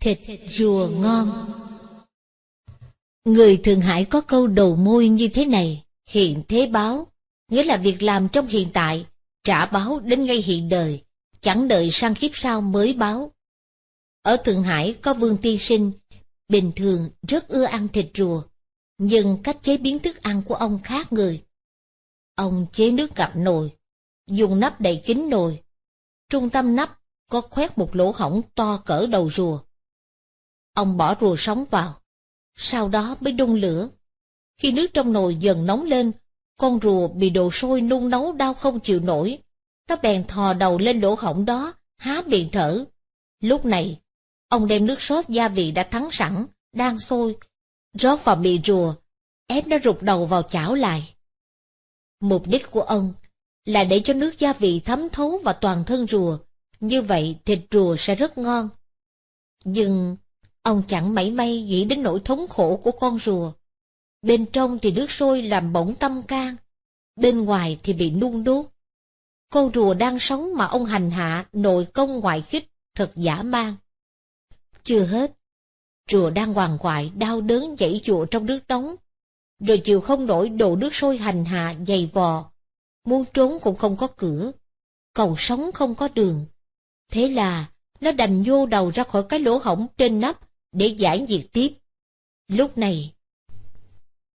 Thịt rùa ngon Người Thượng Hải có câu đầu môi như thế này, hiện thế báo, nghĩa là việc làm trong hiện tại, trả báo đến ngay hiện đời, chẳng đợi sang kiếp sau mới báo. Ở Thượng Hải có Vương Tiên Sinh, bình thường rất ưa ăn thịt rùa, nhưng cách chế biến thức ăn của ông khác người. Ông chế nước gặp nồi, dùng nắp đầy kín nồi. Trung tâm nắp có khoét một lỗ hỏng to cỡ đầu rùa. Ông bỏ rùa sống vào, sau đó mới đun lửa. Khi nước trong nồi dần nóng lên, con rùa bị đồ sôi nung nấu đau không chịu nổi. Nó bèn thò đầu lên lỗ hổng đó, há miệng thở. Lúc này, ông đem nước sốt gia vị đã thắng sẵn, đang sôi, rót vào miệng rùa, ép nó rụt đầu vào chảo lại. Mục đích của ông là để cho nước gia vị thấm thấu vào toàn thân rùa, như vậy thịt rùa sẽ rất ngon. Nhưng Ông chẳng mảy may nghĩ đến nỗi thống khổ của con rùa. Bên trong thì nước sôi làm bỏng tâm can, bên ngoài thì bị nung đốt. Con rùa đang sống mà ông hành hạ nội công ngoại khích thật giả man. Chưa hết, rùa đang hoàng hoại đau đớn dãy dụa trong nước nóng, rồi chịu không nổi đổ nước sôi hành hạ dày vò, muốn trốn cũng không có cửa, cầu sống không có đường. Thế là nó đành vô đầu ra khỏi cái lỗ hổng trên nắp để giải diệt tiếp. Lúc này,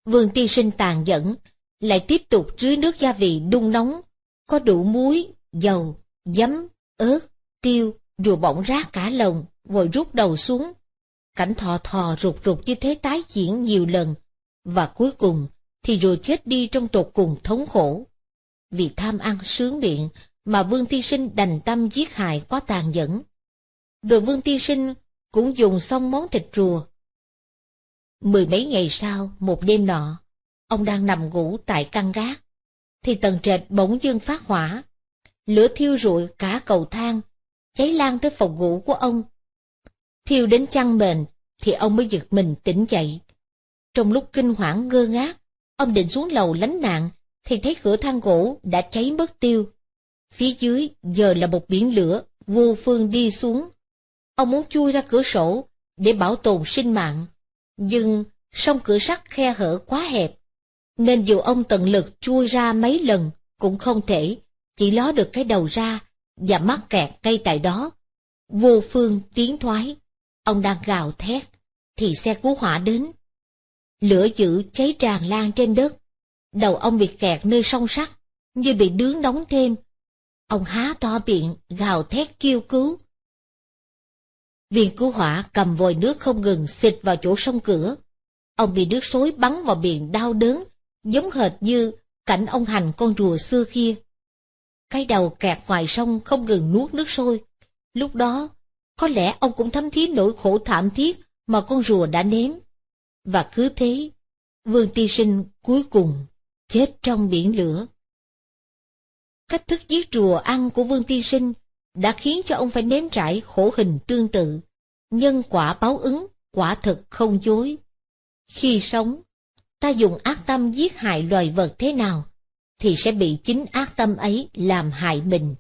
Vương Tiên Sinh tàn nhẫn, lại tiếp tục chứa nước gia vị đun nóng, có đủ muối, dầu, giấm, ớt, tiêu, rồi bỏng ra cả lồng, vội rút đầu xuống. Cảnh thọ thò rụt rụt như thế tái diễn nhiều lần, và cuối cùng thì rồi chết đi trong tột cùng thống khổ. Vì tham ăn sướng miệng mà Vương Tiên Sinh đành tâm giết hại có tàn nhẫn. Rồi Vương Tiên Sinh cũng dùng xong món thịt rùa. Mười mấy ngày sau, một đêm nọ, ông đang nằm ngủ tại căn gác, thì tầng trệt bỗng dưng phát hỏa. Lửa thiêu rụi cả cầu thang, cháy lan tới phòng ngủ của ông. Thiêu đến chăn mền, thì ông mới giật mình tỉnh dậy. Trong lúc kinh hoảng ngơ ngác, ông định xuống lầu lánh nạn, thì thấy cửa thang gỗ đã cháy mất tiêu. Phía dưới giờ là một biển lửa, vô phương đi xuống Ông muốn chui ra cửa sổ để bảo tồn sinh mạng, nhưng song cửa sắt khe hở quá hẹp, nên dù ông tận lực chui ra mấy lần cũng không thể, chỉ ló được cái đầu ra và mắc kẹt ngay tại đó. Vô phương tiến thoái, ông đang gào thét, thì xe cứu hỏa đến. Lửa dữ cháy tràn lan trên đất, đầu ông bị kẹt nơi song sắt, như bị đướng đóng thêm. Ông há to miệng, gào thét kêu cứu, Viên cứu hỏa cầm vòi nước không ngừng xịt vào chỗ sông cửa. Ông bị nước xối bắn vào miệng đau đớn, giống hệt như cảnh ông hành con rùa xưa kia. Cái đầu kẹt ngoài sông không ngừng nuốt nước sôi. Lúc đó, có lẽ ông cũng thấm thí nỗi khổ thảm thiết mà con rùa đã nếm. Và cứ thế, Vương Ti Sinh cuối cùng chết trong biển lửa. Cách thức giết rùa ăn của Vương Ti Sinh đã khiến cho ông phải nếm trải khổ hình tương tự. Nhân quả báo ứng, quả thực không dối. Khi sống, ta dùng ác tâm giết hại loài vật thế nào, thì sẽ bị chính ác tâm ấy làm hại mình.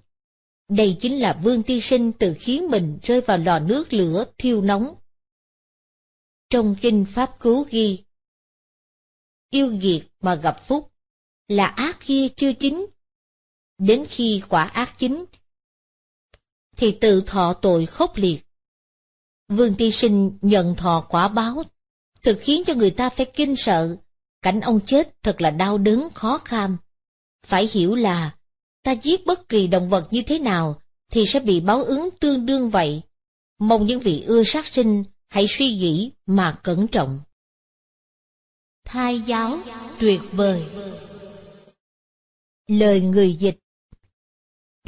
Đây chính là vương ti sinh tự khiến mình rơi vào lò nước lửa thiêu nóng. Trong kinh Pháp Cứu ghi, Yêu nghiệt mà gặp phúc, là ác kia chưa chính Đến khi quả ác chính thì tự thọ tội khốc liệt. Vương Ti Sinh nhận thọ quả báo, thực khiến cho người ta phải kinh sợ, cảnh ông chết thật là đau đớn khó kham. Phải hiểu là, ta giết bất kỳ động vật như thế nào thì sẽ bị báo ứng tương đương vậy. Mong những vị ưa sát sinh hãy suy nghĩ mà cẩn trọng. Thai giáo tuyệt vời Lời người dịch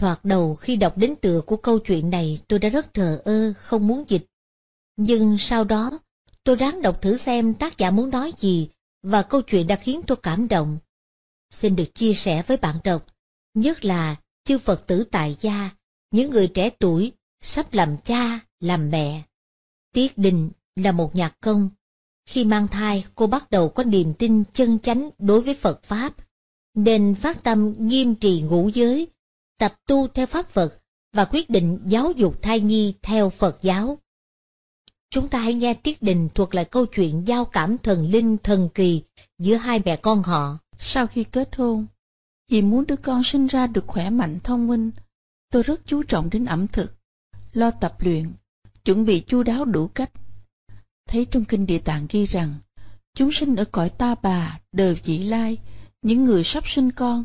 Thoạt đầu khi đọc đến tựa của câu chuyện này tôi đã rất thờ ơ, không muốn dịch. Nhưng sau đó, tôi ráng đọc thử xem tác giả muốn nói gì và câu chuyện đã khiến tôi cảm động. Xin được chia sẻ với bạn đọc, nhất là chư Phật tử tại gia, những người trẻ tuổi sắp làm cha, làm mẹ. Tiết Đình là một nhạc công. Khi mang thai, cô bắt đầu có niềm tin chân chánh đối với Phật Pháp, nên phát tâm nghiêm trì ngũ giới, tập tu theo pháp Phật và quyết định giáo dục thai nhi theo Phật giáo. Chúng ta hãy nghe Tiết Đình thuộc lại câu chuyện giao cảm thần linh thần kỳ giữa hai mẹ con họ. Sau khi kết hôn, vì muốn đứa con sinh ra được khỏe mạnh thông minh, tôi rất chú trọng đến ẩm thực, lo tập luyện, chuẩn bị chu đáo đủ cách. Thấy trong kinh địa tạng ghi rằng, chúng sinh ở cõi ta bà, đời vị lai, những người sắp sinh con,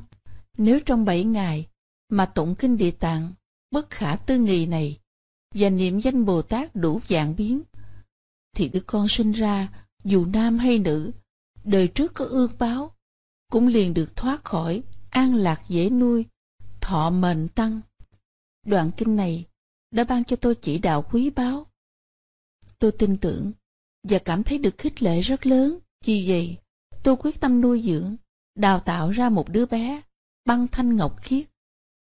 nếu trong bảy ngày mà tụng kinh địa tạng, bất khả tư nghị này, và niệm danh Bồ Tát đủ dạng biến, thì đứa con sinh ra, dù nam hay nữ, đời trước có ước báo, cũng liền được thoát khỏi, an lạc dễ nuôi, thọ mệnh tăng. Đoạn kinh này đã ban cho tôi chỉ đạo quý báo Tôi tin tưởng và cảm thấy được khích lệ rất lớn, vì vậy tôi quyết tâm nuôi dưỡng, đào tạo ra một đứa bé, băng thanh ngọc khiết,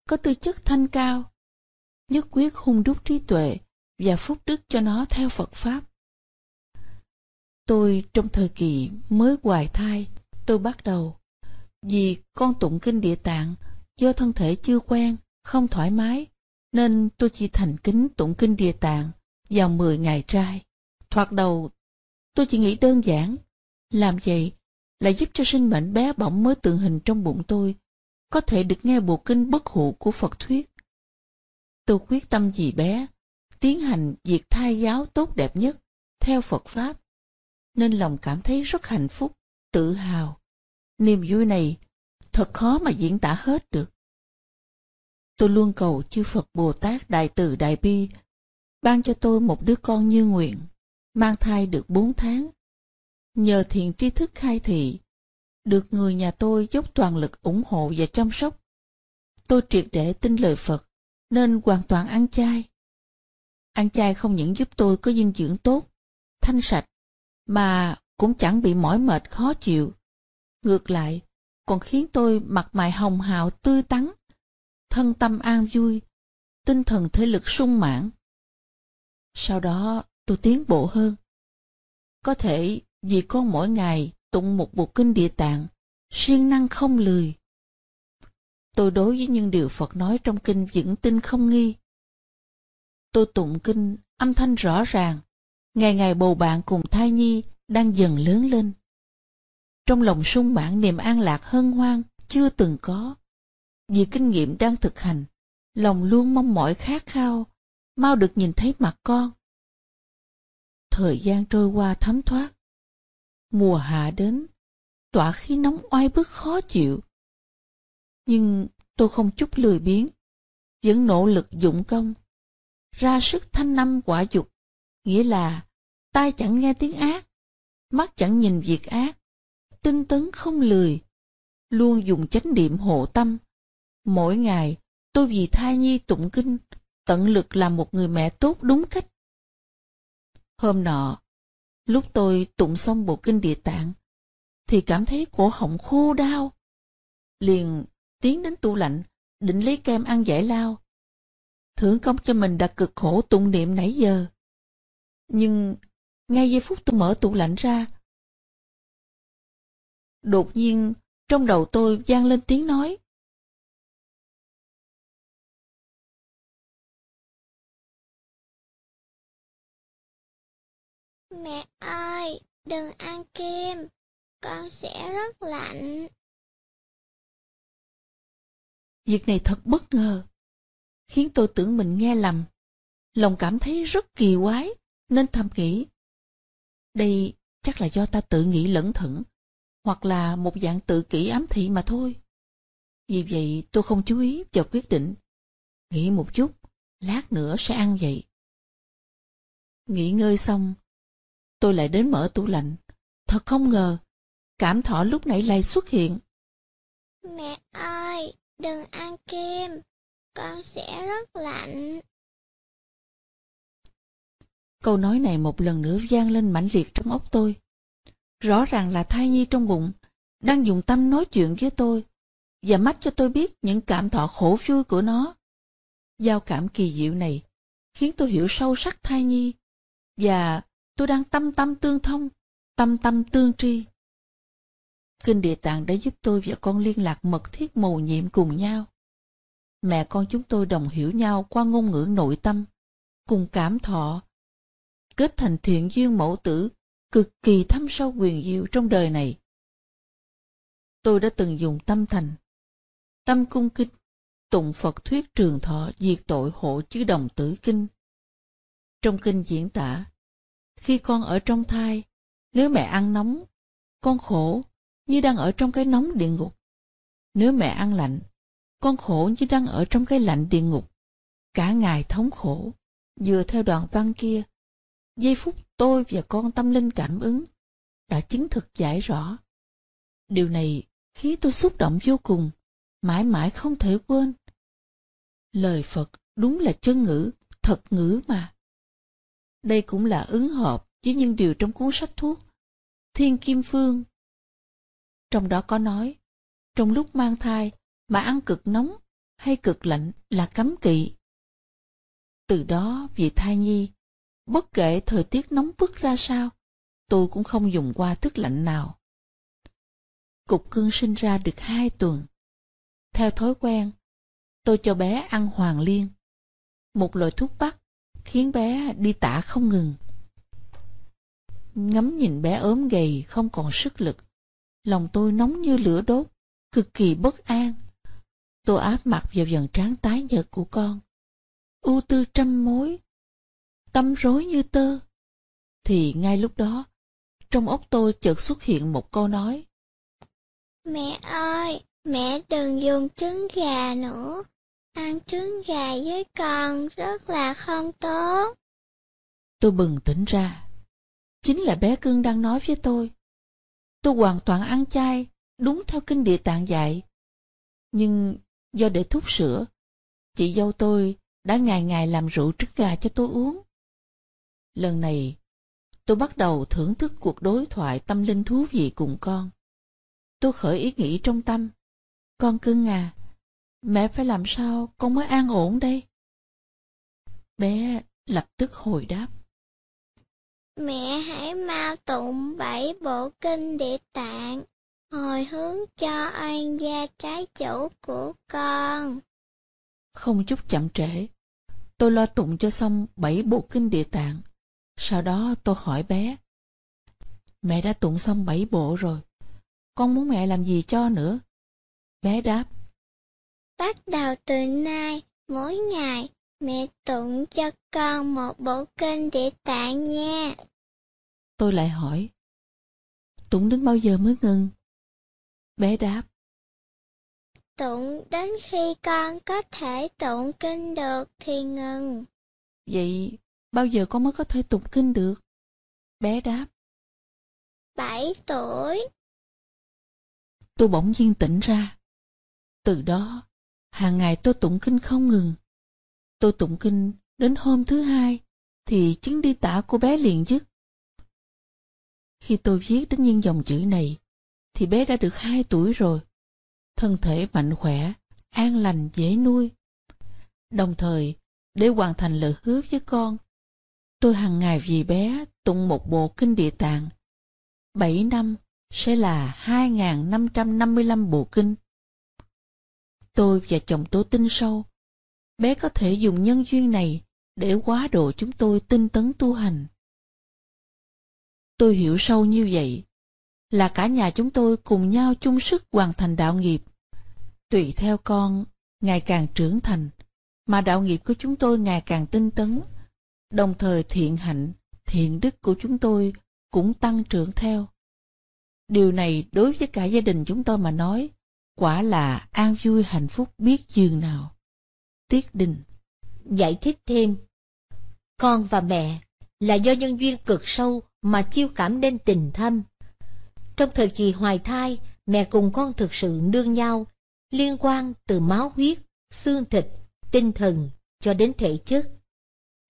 có tư chất thanh cao, nhất quyết hung đúc trí tuệ và phúc đức cho nó theo Phật Pháp. Tôi trong thời kỳ mới hoài thai, tôi bắt đầu, vì con tụng kinh địa tạng do thân thể chưa quen, không thoải mái, nên tôi chỉ thành kính tụng kinh địa tạng vào 10 ngày trai. Thoạt đầu, tôi chỉ nghĩ đơn giản, làm vậy là giúp cho sinh mệnh bé bỏng mới tượng hình trong bụng tôi có thể được nghe bộ kinh bất hủ của Phật thuyết. Tôi quyết tâm gì bé, tiến hành việc thai giáo tốt đẹp nhất, theo Phật Pháp, nên lòng cảm thấy rất hạnh phúc, tự hào. Niềm vui này thật khó mà diễn tả hết được. Tôi luôn cầu chư Phật Bồ Tát Đại Từ Đại Bi ban cho tôi một đứa con như nguyện, mang thai được bốn tháng. Nhờ thiền tri thức khai thị, được người nhà tôi dốc toàn lực ủng hộ và chăm sóc. Tôi triệt để tin lời Phật, nên hoàn toàn ăn chay. Ăn chay không những giúp tôi có dinh dưỡng tốt, thanh sạch, mà cũng chẳng bị mỏi mệt khó chịu. Ngược lại, còn khiến tôi mặt mày hồng hào tươi tắn, thân tâm an vui, tinh thần thể lực sung mãn. Sau đó tôi tiến bộ hơn. Có thể vì con mỗi ngày tụng một bộ kinh địa tạng, siêng năng không lười. Tôi đối với những điều Phật nói trong kinh vững tin không nghi. Tôi tụng kinh, âm thanh rõ ràng, ngày ngày bầu bạn cùng thai nhi đang dần lớn lên. Trong lòng sung mãn niềm an lạc hân hoan chưa từng có. Vì kinh nghiệm đang thực hành, lòng luôn mong mỏi khát khao, mau được nhìn thấy mặt con. Thời gian trôi qua thấm thoát, Mùa hạ đến, tỏa khí nóng oai bức khó chịu. Nhưng tôi không chút lười biếng, vẫn nỗ lực dụng công, ra sức thanh năm quả dục, nghĩa là tai chẳng nghe tiếng ác, mắt chẳng nhìn việc ác, tinh tấn không lười, luôn dùng chánh niệm hộ tâm. Mỗi ngày, tôi vì thai nhi tụng kinh, tận lực làm một người mẹ tốt đúng cách. Hôm nọ, Lúc tôi tụng xong bộ kinh địa tạng, thì cảm thấy cổ họng khô đau. Liền tiến đến tủ lạnh, định lấy kem ăn giải lao. Thưởng công cho mình đã cực khổ tụng niệm nãy giờ. Nhưng ngay giây phút tôi mở tủ lạnh ra, đột nhiên trong đầu tôi vang lên tiếng nói. Mẹ ơi, đừng ăn kem, con sẽ rất lạnh. Việc này thật bất ngờ, khiến tôi tưởng mình nghe lầm. Lòng cảm thấy rất kỳ quái, nên thầm nghĩ. Đây chắc là do ta tự nghĩ lẫn thẩn, hoặc là một dạng tự kỷ ám thị mà thôi. Vì vậy tôi không chú ý và quyết định. Nghĩ một chút, lát nữa sẽ ăn vậy. Nghỉ ngơi xong, Tôi lại đến mở tủ lạnh. Thật không ngờ, cảm thọ lúc nãy lại xuất hiện. Mẹ ơi, đừng ăn kem, con sẽ rất lạnh. Câu nói này một lần nữa vang lên mãnh liệt trong óc tôi. Rõ ràng là thai nhi trong bụng, đang dùng tâm nói chuyện với tôi, và mách cho tôi biết những cảm thọ khổ vui của nó. Giao cảm kỳ diệu này khiến tôi hiểu sâu sắc thai nhi, và tôi đang tâm tâm tương thông, tâm tâm tương tri. Kinh Địa Tạng đã giúp tôi và con liên lạc mật thiết mầu nhiệm cùng nhau. Mẹ con chúng tôi đồng hiểu nhau qua ngôn ngữ nội tâm, cùng cảm thọ, kết thành thiện duyên mẫu tử cực kỳ thâm sâu quyền diệu trong đời này. Tôi đã từng dùng tâm thành, tâm cung kinh tụng Phật thuyết trường thọ diệt tội hộ chứ đồng tử kinh. Trong kinh diễn tả, khi con ở trong thai, nếu mẹ ăn nóng, con khổ như đang ở trong cái nóng địa ngục. Nếu mẹ ăn lạnh, con khổ như đang ở trong cái lạnh địa ngục. Cả ngày thống khổ, vừa theo đoạn văn kia, giây phút tôi và con tâm linh cảm ứng đã chứng thực giải rõ. Điều này khiến tôi xúc động vô cùng, mãi mãi không thể quên. Lời Phật đúng là chân ngữ, thật ngữ mà. Đây cũng là ứng hợp với những điều trong cuốn sách thuốc Thiên Kim Phương. Trong đó có nói, trong lúc mang thai mà ăn cực nóng hay cực lạnh là cấm kỵ. Từ đó vì thai nhi, bất kể thời tiết nóng bức ra sao, tôi cũng không dùng qua thức lạnh nào. Cục cưng sinh ra được hai tuần. Theo thói quen, tôi cho bé ăn hoàng liên, một loại thuốc bắc khiến bé đi tả không ngừng. Ngắm nhìn bé ốm gầy, không còn sức lực. Lòng tôi nóng như lửa đốt, cực kỳ bất an. Tôi áp mặt vào dần tráng tái nhợt của con. ưu tư trăm mối, tâm rối như tơ. Thì ngay lúc đó, trong óc tôi chợt xuất hiện một câu nói. Mẹ ơi, mẹ đừng dùng trứng gà nữa, ăn trứng gà với con rất là không tốt. Tôi bừng tỉnh ra. Chính là bé cưng đang nói với tôi. Tôi hoàn toàn ăn chay, đúng theo kinh địa tạng dạy. Nhưng do để thúc sữa, chị dâu tôi đã ngày ngày làm rượu trứng gà cho tôi uống. Lần này, tôi bắt đầu thưởng thức cuộc đối thoại tâm linh thú vị cùng con. Tôi khởi ý nghĩ trong tâm. Con cưng à, Mẹ phải làm sao con mới an ổn đây? Bé lập tức hồi đáp. Mẹ hãy mau tụng bảy bộ kinh địa tạng, hồi hướng cho an gia trái chủ của con. Không chút chậm trễ, tôi lo tụng cho xong bảy bộ kinh địa tạng. Sau đó tôi hỏi bé. Mẹ đã tụng xong bảy bộ rồi, con muốn mẹ làm gì cho nữa? Bé đáp. Bắt đầu từ nay, mỗi ngày, mẹ tụng cho con một bộ kinh để tạ nha. Tôi lại hỏi, tụng đến bao giờ mới ngừng? Bé đáp, tụng đến khi con có thể tụng kinh được thì ngừng. Vậy bao giờ con mới có thể tụng kinh được? Bé đáp. Bảy tuổi. Tôi bỗng nhiên tỉnh ra. Từ đó, hàng ngày tôi tụng kinh không ngừng. Tôi tụng kinh đến hôm thứ hai, thì chứng đi tả cô bé liền dứt. Khi tôi viết đến những dòng chữ này, thì bé đã được hai tuổi rồi. Thân thể mạnh khỏe, an lành, dễ nuôi. Đồng thời, để hoàn thành lời hứa với con, tôi hàng ngày vì bé tụng một bộ kinh địa tạng. Bảy năm sẽ là 2.555 bộ kinh. Tôi và chồng tôi tin sâu, bé có thể dùng nhân duyên này để quá độ chúng tôi tinh tấn tu hành. Tôi hiểu sâu như vậy, là cả nhà chúng tôi cùng nhau chung sức hoàn thành đạo nghiệp. Tùy theo con, ngày càng trưởng thành, mà đạo nghiệp của chúng tôi ngày càng tinh tấn, đồng thời thiện hạnh, thiện đức của chúng tôi cũng tăng trưởng theo. Điều này đối với cả gia đình chúng tôi mà nói quả là an vui hạnh phúc biết dường nào. Tiết Đình Giải thích thêm Con và mẹ là do nhân duyên cực sâu mà chiêu cảm nên tình thâm. Trong thời kỳ hoài thai, mẹ cùng con thực sự nương nhau, liên quan từ máu huyết, xương thịt, tinh thần cho đến thể chất.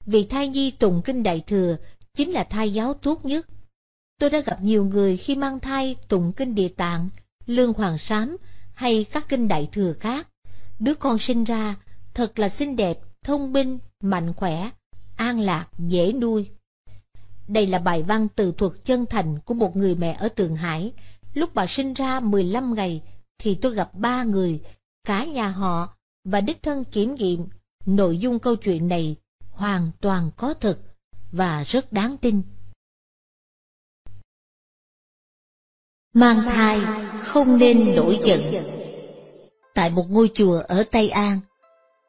Vì thai nhi tùng kinh đại thừa chính là thai giáo tốt nhất. Tôi đã gặp nhiều người khi mang thai tụng kinh địa tạng, lương hoàng sám hay các kinh đại thừa khác. Đứa con sinh ra thật là xinh đẹp, thông minh, mạnh khỏe, an lạc, dễ nuôi. Đây là bài văn từ thuật chân thành của một người mẹ ở Thượng Hải. Lúc bà sinh ra mười lăm ngày thì tôi gặp ba người, cả nhà họ và đích thân kiểm nghiệm nội dung câu chuyện này hoàn toàn có thực và rất đáng tin. mang thai không nên nổi giận. Tại một ngôi chùa ở Tây An,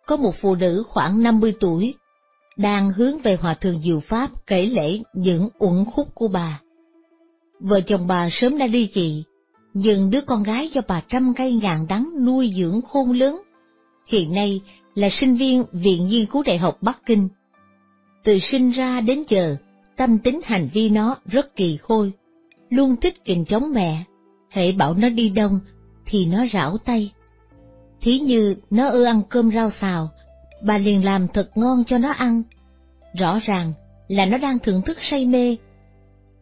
có một phụ nữ khoảng 50 tuổi đang hướng về Hòa Thượng Diệu Pháp kể lễ những uẩn khúc của bà. Vợ chồng bà sớm đã ly dị, nhưng đứa con gái do bà trăm cây ngàn đắng nuôi dưỡng khôn lớn, hiện nay là sinh viên Viện Nghiên cứu Đại học Bắc Kinh. Từ sinh ra đến giờ, tâm tính hành vi nó rất kỳ khôi luôn thích kình chống mẹ, hễ bảo nó đi đông thì nó rảo tay. Thí như nó ưa ăn cơm rau xào, bà liền làm thật ngon cho nó ăn. Rõ ràng là nó đang thưởng thức say mê.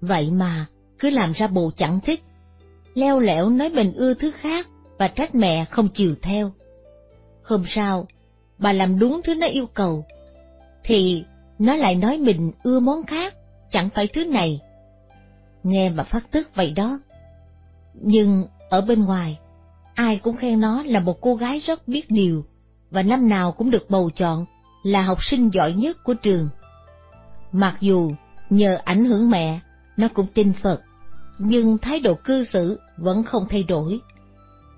Vậy mà cứ làm ra bộ chẳng thích, leo lẻo nói mình ưa thứ khác và trách mẹ không chiều theo. Hôm sau, bà làm đúng thứ nó yêu cầu, thì nó lại nói mình ưa món khác, chẳng phải thứ này nghe mà phát tức vậy đó. Nhưng ở bên ngoài, ai cũng khen nó là một cô gái rất biết điều, và năm nào cũng được bầu chọn là học sinh giỏi nhất của trường. Mặc dù nhờ ảnh hưởng mẹ, nó cũng tin Phật, nhưng thái độ cư xử vẫn không thay đổi.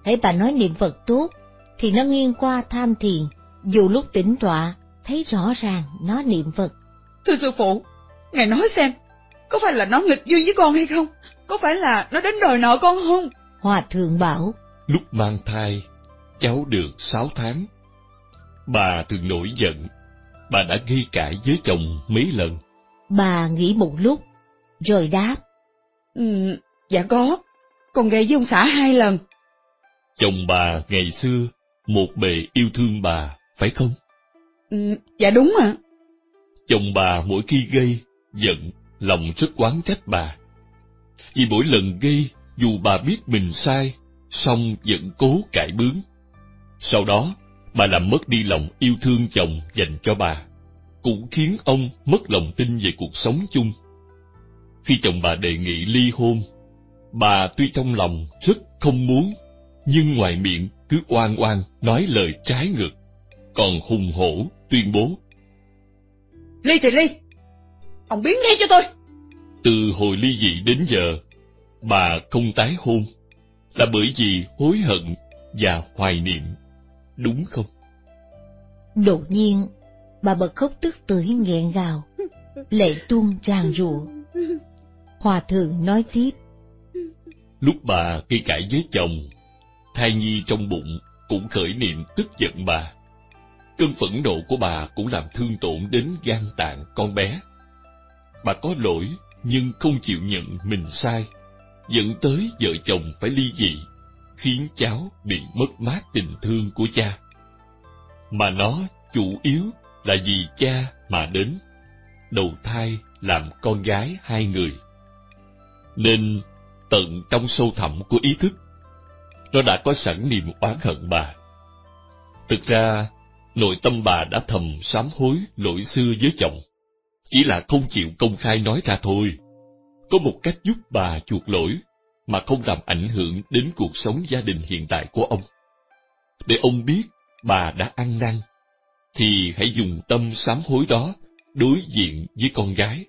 Hãy bà nói niệm Phật tốt, thì nó nghiêng qua tham thiền, dù lúc tỉnh tọa, thấy rõ ràng nó niệm Phật. Thưa sư phụ, ngài nói xem, có phải là nó nghịch duyên với con hay không? Có phải là nó đến đòi nợ con không? Hòa thượng bảo. Lúc mang thai, cháu được sáu tháng. Bà thường nổi giận. Bà đã nghi cãi với chồng mấy lần. Bà nghĩ một lúc, rồi đáp. Ừ, dạ có. Con gây với ông xã hai lần. Chồng bà ngày xưa, một bề yêu thương bà, phải không? Ừ, dạ đúng ạ. Chồng bà mỗi khi gây, giận lòng rất oán trách bà. Vì mỗi lần gây, dù bà biết mình sai, song vẫn cố cải bướng. Sau đó, bà làm mất đi lòng yêu thương chồng dành cho bà, cũng khiến ông mất lòng tin về cuộc sống chung. Khi chồng bà đề nghị ly hôn, bà tuy trong lòng rất không muốn, nhưng ngoài miệng cứ oan oan nói lời trái ngược, còn hùng hổ tuyên bố. Ly thì ly, Ông biến ngay cho tôi. Từ hồi ly dị đến giờ, bà không tái hôn là bởi vì hối hận và hoài niệm, đúng không? Đột nhiên, bà bật khóc tức tưởi nghẹn gào, lệ tuôn tràn rụa. Hòa thượng nói tiếp. Lúc bà gây cãi với chồng, thai nhi trong bụng cũng khởi niệm tức giận bà. Cơn phẫn nộ của bà cũng làm thương tổn đến gan tạng con bé bà có lỗi nhưng không chịu nhận mình sai, dẫn tới vợ chồng phải ly dị, khiến cháu bị mất mát tình thương của cha. Mà nó chủ yếu là vì cha mà đến, đầu thai làm con gái hai người. Nên tận trong sâu thẳm của ý thức, nó đã có sẵn niềm oán hận bà. Thực ra, nội tâm bà đã thầm sám hối lỗi xưa với chồng chỉ là không chịu công khai nói ra thôi. Có một cách giúp bà chuộc lỗi mà không làm ảnh hưởng đến cuộc sống gia đình hiện tại của ông. Để ông biết bà đã ăn năn, thì hãy dùng tâm sám hối đó đối diện với con gái.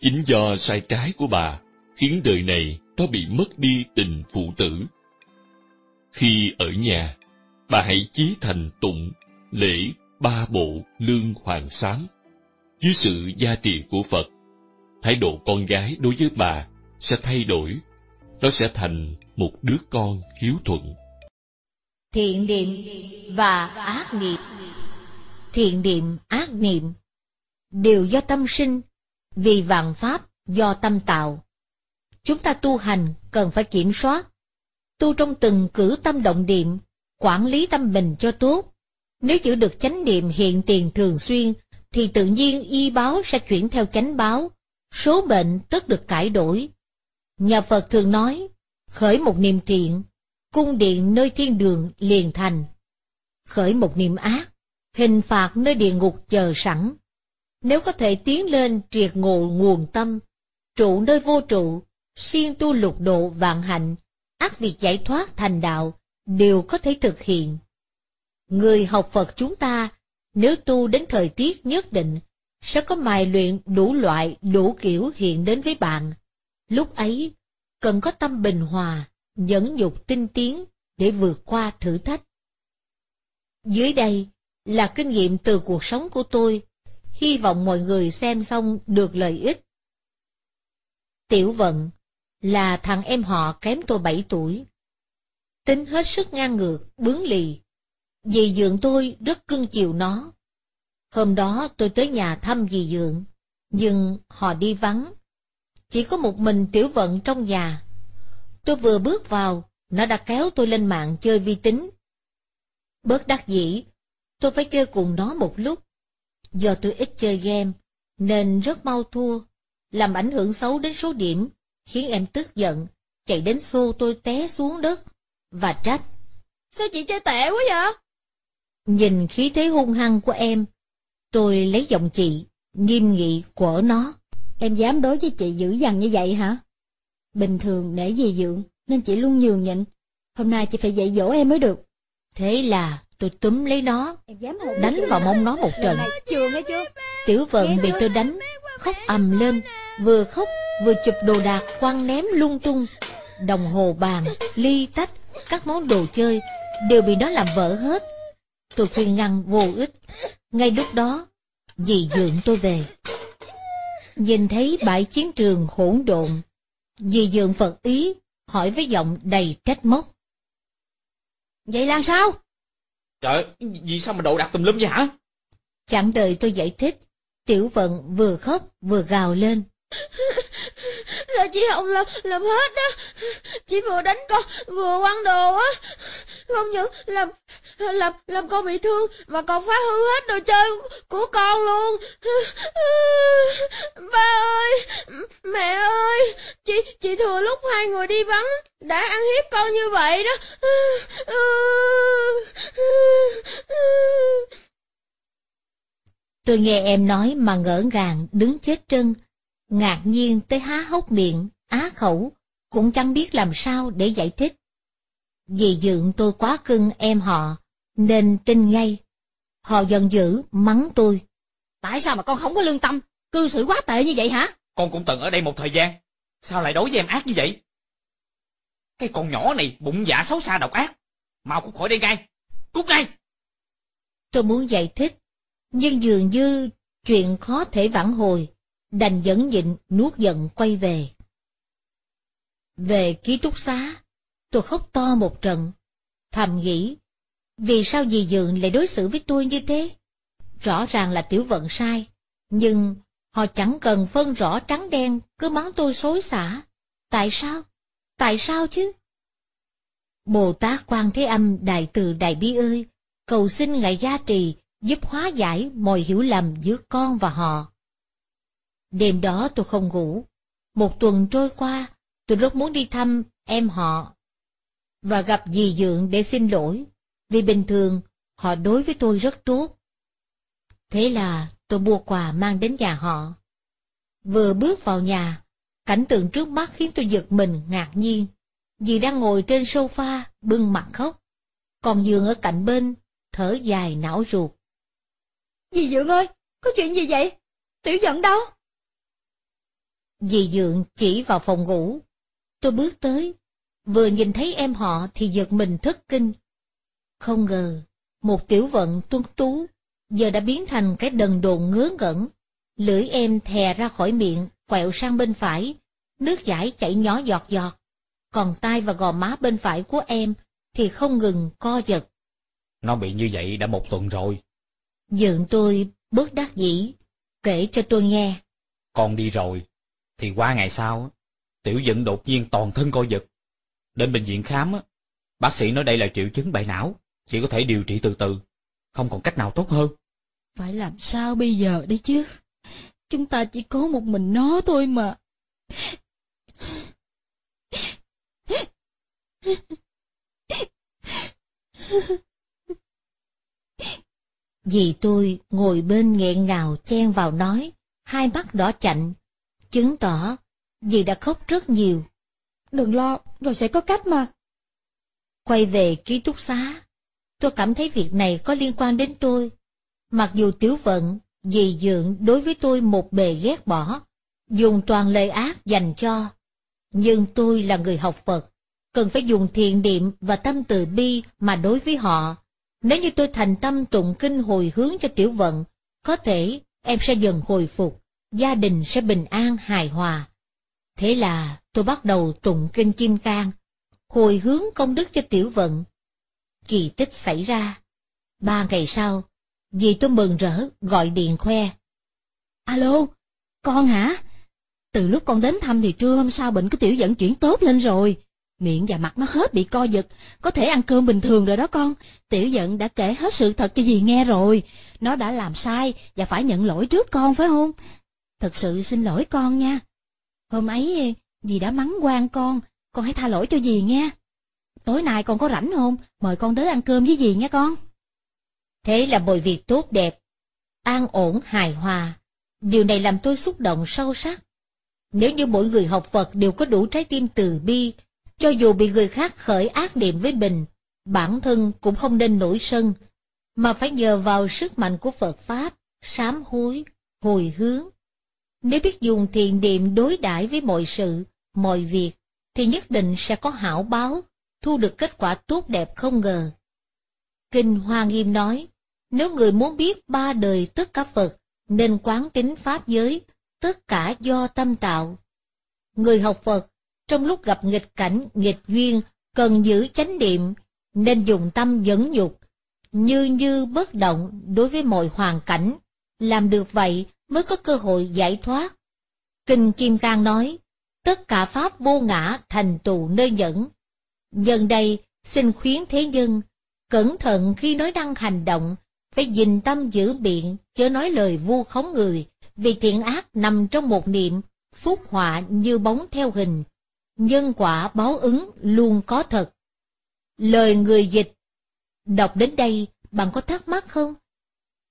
Chính do sai trái của bà khiến đời này nó bị mất đi tình phụ tử. Khi ở nhà, bà hãy chí thành tụng lễ ba bộ lương hoàng sáng dưới sự gia trì của Phật, thái độ con gái đối với bà sẽ thay đổi, nó sẽ thành một đứa con hiếu thuận. Thiện niệm và ác niệm Thiện niệm, ác niệm đều do tâm sinh, vì vạn pháp do tâm tạo. Chúng ta tu hành cần phải kiểm soát, tu trong từng cử tâm động niệm, quản lý tâm mình cho tốt. Nếu giữ được chánh niệm hiện tiền thường xuyên thì tự nhiên y báo sẽ chuyển theo chánh báo, số bệnh tất được cải đổi. Nhà Phật thường nói, khởi một niềm thiện, cung điện nơi thiên đường liền thành. Khởi một niềm ác, hình phạt nơi địa ngục chờ sẵn. Nếu có thể tiến lên triệt ngộ nguồn tâm, trụ nơi vô trụ, siêng tu lục độ vạn hạnh, ác việc giải thoát thành đạo, đều có thể thực hiện. Người học Phật chúng ta nếu tu đến thời tiết nhất định, sẽ có mài luyện đủ loại, đủ kiểu hiện đến với bạn. Lúc ấy, cần có tâm bình hòa, nhẫn nhục tinh tiến để vượt qua thử thách. Dưới đây là kinh nghiệm từ cuộc sống của tôi, hy vọng mọi người xem xong được lợi ích. Tiểu Vận là thằng em họ kém tôi 7 tuổi. Tính hết sức ngang ngược, bướng lì, Dì dượng tôi rất cưng chiều nó. Hôm đó tôi tới nhà thăm dì dượng, nhưng họ đi vắng. Chỉ có một mình tiểu vận trong nhà. Tôi vừa bước vào, nó đã kéo tôi lên mạng chơi vi tính. Bớt đắc dĩ, tôi phải chơi cùng nó một lúc. Do tôi ít chơi game, nên rất mau thua, làm ảnh hưởng xấu đến số điểm, khiến em tức giận, chạy đến xô tôi té xuống đất, và trách. Sao chị chơi tệ quá vậy? Nhìn khí thế hung hăng của em, tôi lấy giọng chị, nghiêm nghị quở nó. Em dám đối với chị dữ dằn như vậy hả? Bình thường để gì dưỡng, nên chị luôn nhường nhịn. Hôm nay chị phải dạy dỗ em mới được. Thế là tôi túm lấy nó, đánh vào mông nó một trận. Tiểu vận bị tôi đánh, khóc ầm lên, vừa khóc vừa chụp đồ đạc quăng ném lung tung. Đồng hồ bàn, ly tách, các món đồ chơi đều bị nó làm vỡ hết tôi khuyên ngăn vô ích. Ngay lúc đó, dì dượng tôi về. Nhìn thấy bãi chiến trường hỗn độn, dì dượng Phật ý hỏi với giọng đầy trách móc. Vậy làm sao? Trời, vì sao mà đồ đặt tùm lum vậy hả? Chẳng đợi tôi giải thích, Tiểu Vận vừa khóc vừa gào lên. Là chị Hồng làm, làm hết đó. Chị vừa đánh con, vừa quăng đồ á. Không những làm làm làm con bị thương mà còn phá hư hết đồ chơi của con luôn ba ơi mẹ ơi chị chị thừa lúc hai người đi vắng đã ăn hiếp con như vậy đó tôi nghe em nói mà ngỡ ngàng đứng chết chân ngạc nhiên tới há hốc miệng á khẩu cũng chẳng biết làm sao để giải thích vì dượng tôi quá cưng em họ nên tin ngay. Họ giận dữ mắng tôi. Tại sao mà con không có lương tâm, cư xử quá tệ như vậy hả? Con cũng từng ở đây một thời gian, sao lại đối với em ác như vậy? Cái con nhỏ này bụng dạ xấu xa độc ác, mau cút khỏi đây ngay, cút ngay! Tôi muốn giải thích, nhưng dường như chuyện khó thể vãn hồi, đành dẫn nhịn nuốt giận quay về. Về ký túc xá, tôi khóc to một trận, thầm nghĩ vì sao dì Dượng lại đối xử với tôi như thế? Rõ ràng là tiểu vận sai, nhưng họ chẳng cần phân rõ trắng đen, cứ mắng tôi xối xả. Tại sao? Tại sao chứ? Bồ Tát Quan Thế Âm Đại Từ Đại Bi ơi, cầu xin Ngài gia trì, giúp hóa giải mọi hiểu lầm giữa con và họ. Đêm đó tôi không ngủ. Một tuần trôi qua, tôi rất muốn đi thăm em họ và gặp dì Dượng để xin lỗi vì bình thường họ đối với tôi rất tốt. Thế là tôi mua quà mang đến nhà họ. Vừa bước vào nhà, cảnh tượng trước mắt khiến tôi giật mình ngạc nhiên, vì đang ngồi trên sofa bưng mặt khóc, còn giường ở cạnh bên thở dài não ruột. Dì Dượng ơi, có chuyện gì vậy? Tiểu giận đâu? Dì Dượng chỉ vào phòng ngủ. Tôi bước tới, vừa nhìn thấy em họ thì giật mình thất kinh, không ngờ, một tiểu vận tuấn tú, giờ đã biến thành cái đần độn ngớ ngẩn. Lưỡi em thè ra khỏi miệng, quẹo sang bên phải, nước giải chảy nhỏ giọt giọt. Còn tay và gò má bên phải của em thì không ngừng co giật. Nó bị như vậy đã một tuần rồi. Dượng tôi bớt đắc dĩ, kể cho tôi nghe. Con đi rồi, thì qua ngày sau, tiểu dựng đột nhiên toàn thân co giật. Đến bệnh viện khám, bác sĩ nói đây là triệu chứng bại não. Chỉ có thể điều trị từ từ, không còn cách nào tốt hơn. Phải làm sao bây giờ đây chứ? Chúng ta chỉ có một mình nó thôi mà. Dì tôi ngồi bên nghẹn ngào chen vào nói, hai mắt đỏ chạnh, chứng tỏ dì đã khóc rất nhiều. Đừng lo, rồi sẽ có cách mà. Quay về ký túc xá, tôi cảm thấy việc này có liên quan đến tôi. Mặc dù Tiểu Vận, dì Dượng đối với tôi một bề ghét bỏ, dùng toàn lời ác dành cho. Nhưng tôi là người học Phật, cần phải dùng thiện niệm và tâm từ bi mà đối với họ. Nếu như tôi thành tâm tụng kinh hồi hướng cho Tiểu Vận, có thể em sẽ dần hồi phục, gia đình sẽ bình an hài hòa. Thế là tôi bắt đầu tụng kinh Kim Cang, hồi hướng công đức cho Tiểu Vận Kỳ tích xảy ra. Ba ngày sau, dì tôi mừng rỡ gọi điện khoe. Alo, con hả? Từ lúc con đến thăm thì trưa hôm sau bệnh của tiểu dẫn chuyển tốt lên rồi. Miệng và mặt nó hết bị co giật, có thể ăn cơm bình thường rồi đó con. Tiểu giận đã kể hết sự thật cho dì nghe rồi. Nó đã làm sai và phải nhận lỗi trước con phải không? Thật sự xin lỗi con nha. Hôm ấy, dì đã mắng quan con, con hãy tha lỗi cho dì nghe tối nay con có rảnh không? Mời con đến ăn cơm với dì nha con. Thế là mọi việc tốt đẹp, an ổn, hài hòa. Điều này làm tôi xúc động sâu sắc. Nếu như mỗi người học Phật đều có đủ trái tim từ bi, cho dù bị người khác khởi ác niệm với mình, bản thân cũng không nên nổi sân, mà phải nhờ vào sức mạnh của Phật Pháp, sám hối, hồi hướng. Nếu biết dùng thiền niệm đối đãi với mọi sự, mọi việc, thì nhất định sẽ có hảo báo thu được kết quả tốt đẹp không ngờ. Kinh Hoa Nghiêm nói, nếu người muốn biết ba đời tất cả Phật, nên quán tính Pháp giới, tất cả do tâm tạo. Người học Phật, trong lúc gặp nghịch cảnh, nghịch duyên, cần giữ chánh niệm, nên dùng tâm dẫn nhục, như như bất động đối với mọi hoàn cảnh. Làm được vậy mới có cơ hội giải thoát. Kinh Kim Cang nói, tất cả Pháp vô ngã thành tù nơi dẫn Nhân đây, xin khuyến thế dân, cẩn thận khi nói năng hành động, phải dình tâm giữ biện, chớ nói lời vu khống người, vì thiện ác nằm trong một niệm, phúc họa như bóng theo hình, nhân quả báo ứng luôn có thật. Lời người dịch Đọc đến đây, bạn có thắc mắc không?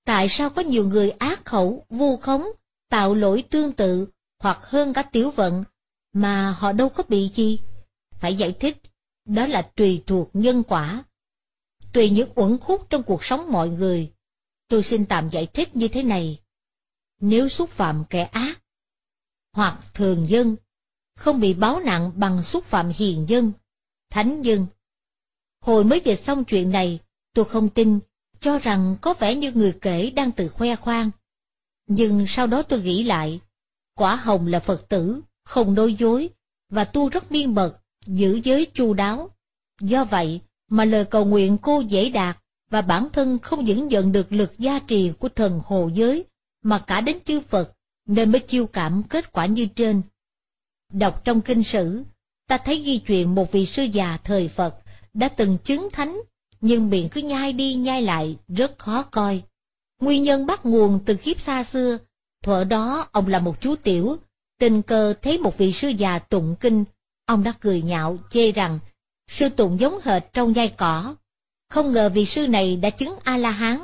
Tại sao có nhiều người ác khẩu, vu khống, tạo lỗi tương tự, hoặc hơn cả tiểu vận, mà họ đâu có bị gì? Phải giải thích đó là tùy thuộc nhân quả. Tùy những uẩn khúc trong cuộc sống mọi người, tôi xin tạm giải thích như thế này. Nếu xúc phạm kẻ ác, hoặc thường dân, không bị báo nặng bằng xúc phạm hiền dân, thánh dân. Hồi mới dịch xong chuyện này, tôi không tin, cho rằng có vẻ như người kể đang tự khoe khoang. Nhưng sau đó tôi nghĩ lại, quả hồng là Phật tử, không nói dối, và tu rất miên mật, giữ giới chu đáo. Do vậy mà lời cầu nguyện cô dễ đạt và bản thân không những nhận được lực gia trì của thần hồ giới mà cả đến chư Phật nên mới chiêu cảm kết quả như trên. Đọc trong kinh sử, ta thấy ghi chuyện một vị sư già thời Phật đã từng chứng thánh nhưng miệng cứ nhai đi nhai lại rất khó coi. Nguyên nhân bắt nguồn từ kiếp xa xưa, thuở đó ông là một chú tiểu, tình cờ thấy một vị sư già tụng kinh Ông đã cười nhạo, chê rằng, sư Tùng giống hệt trâu nhai cỏ. Không ngờ vị sư này đã chứng A-la-hán,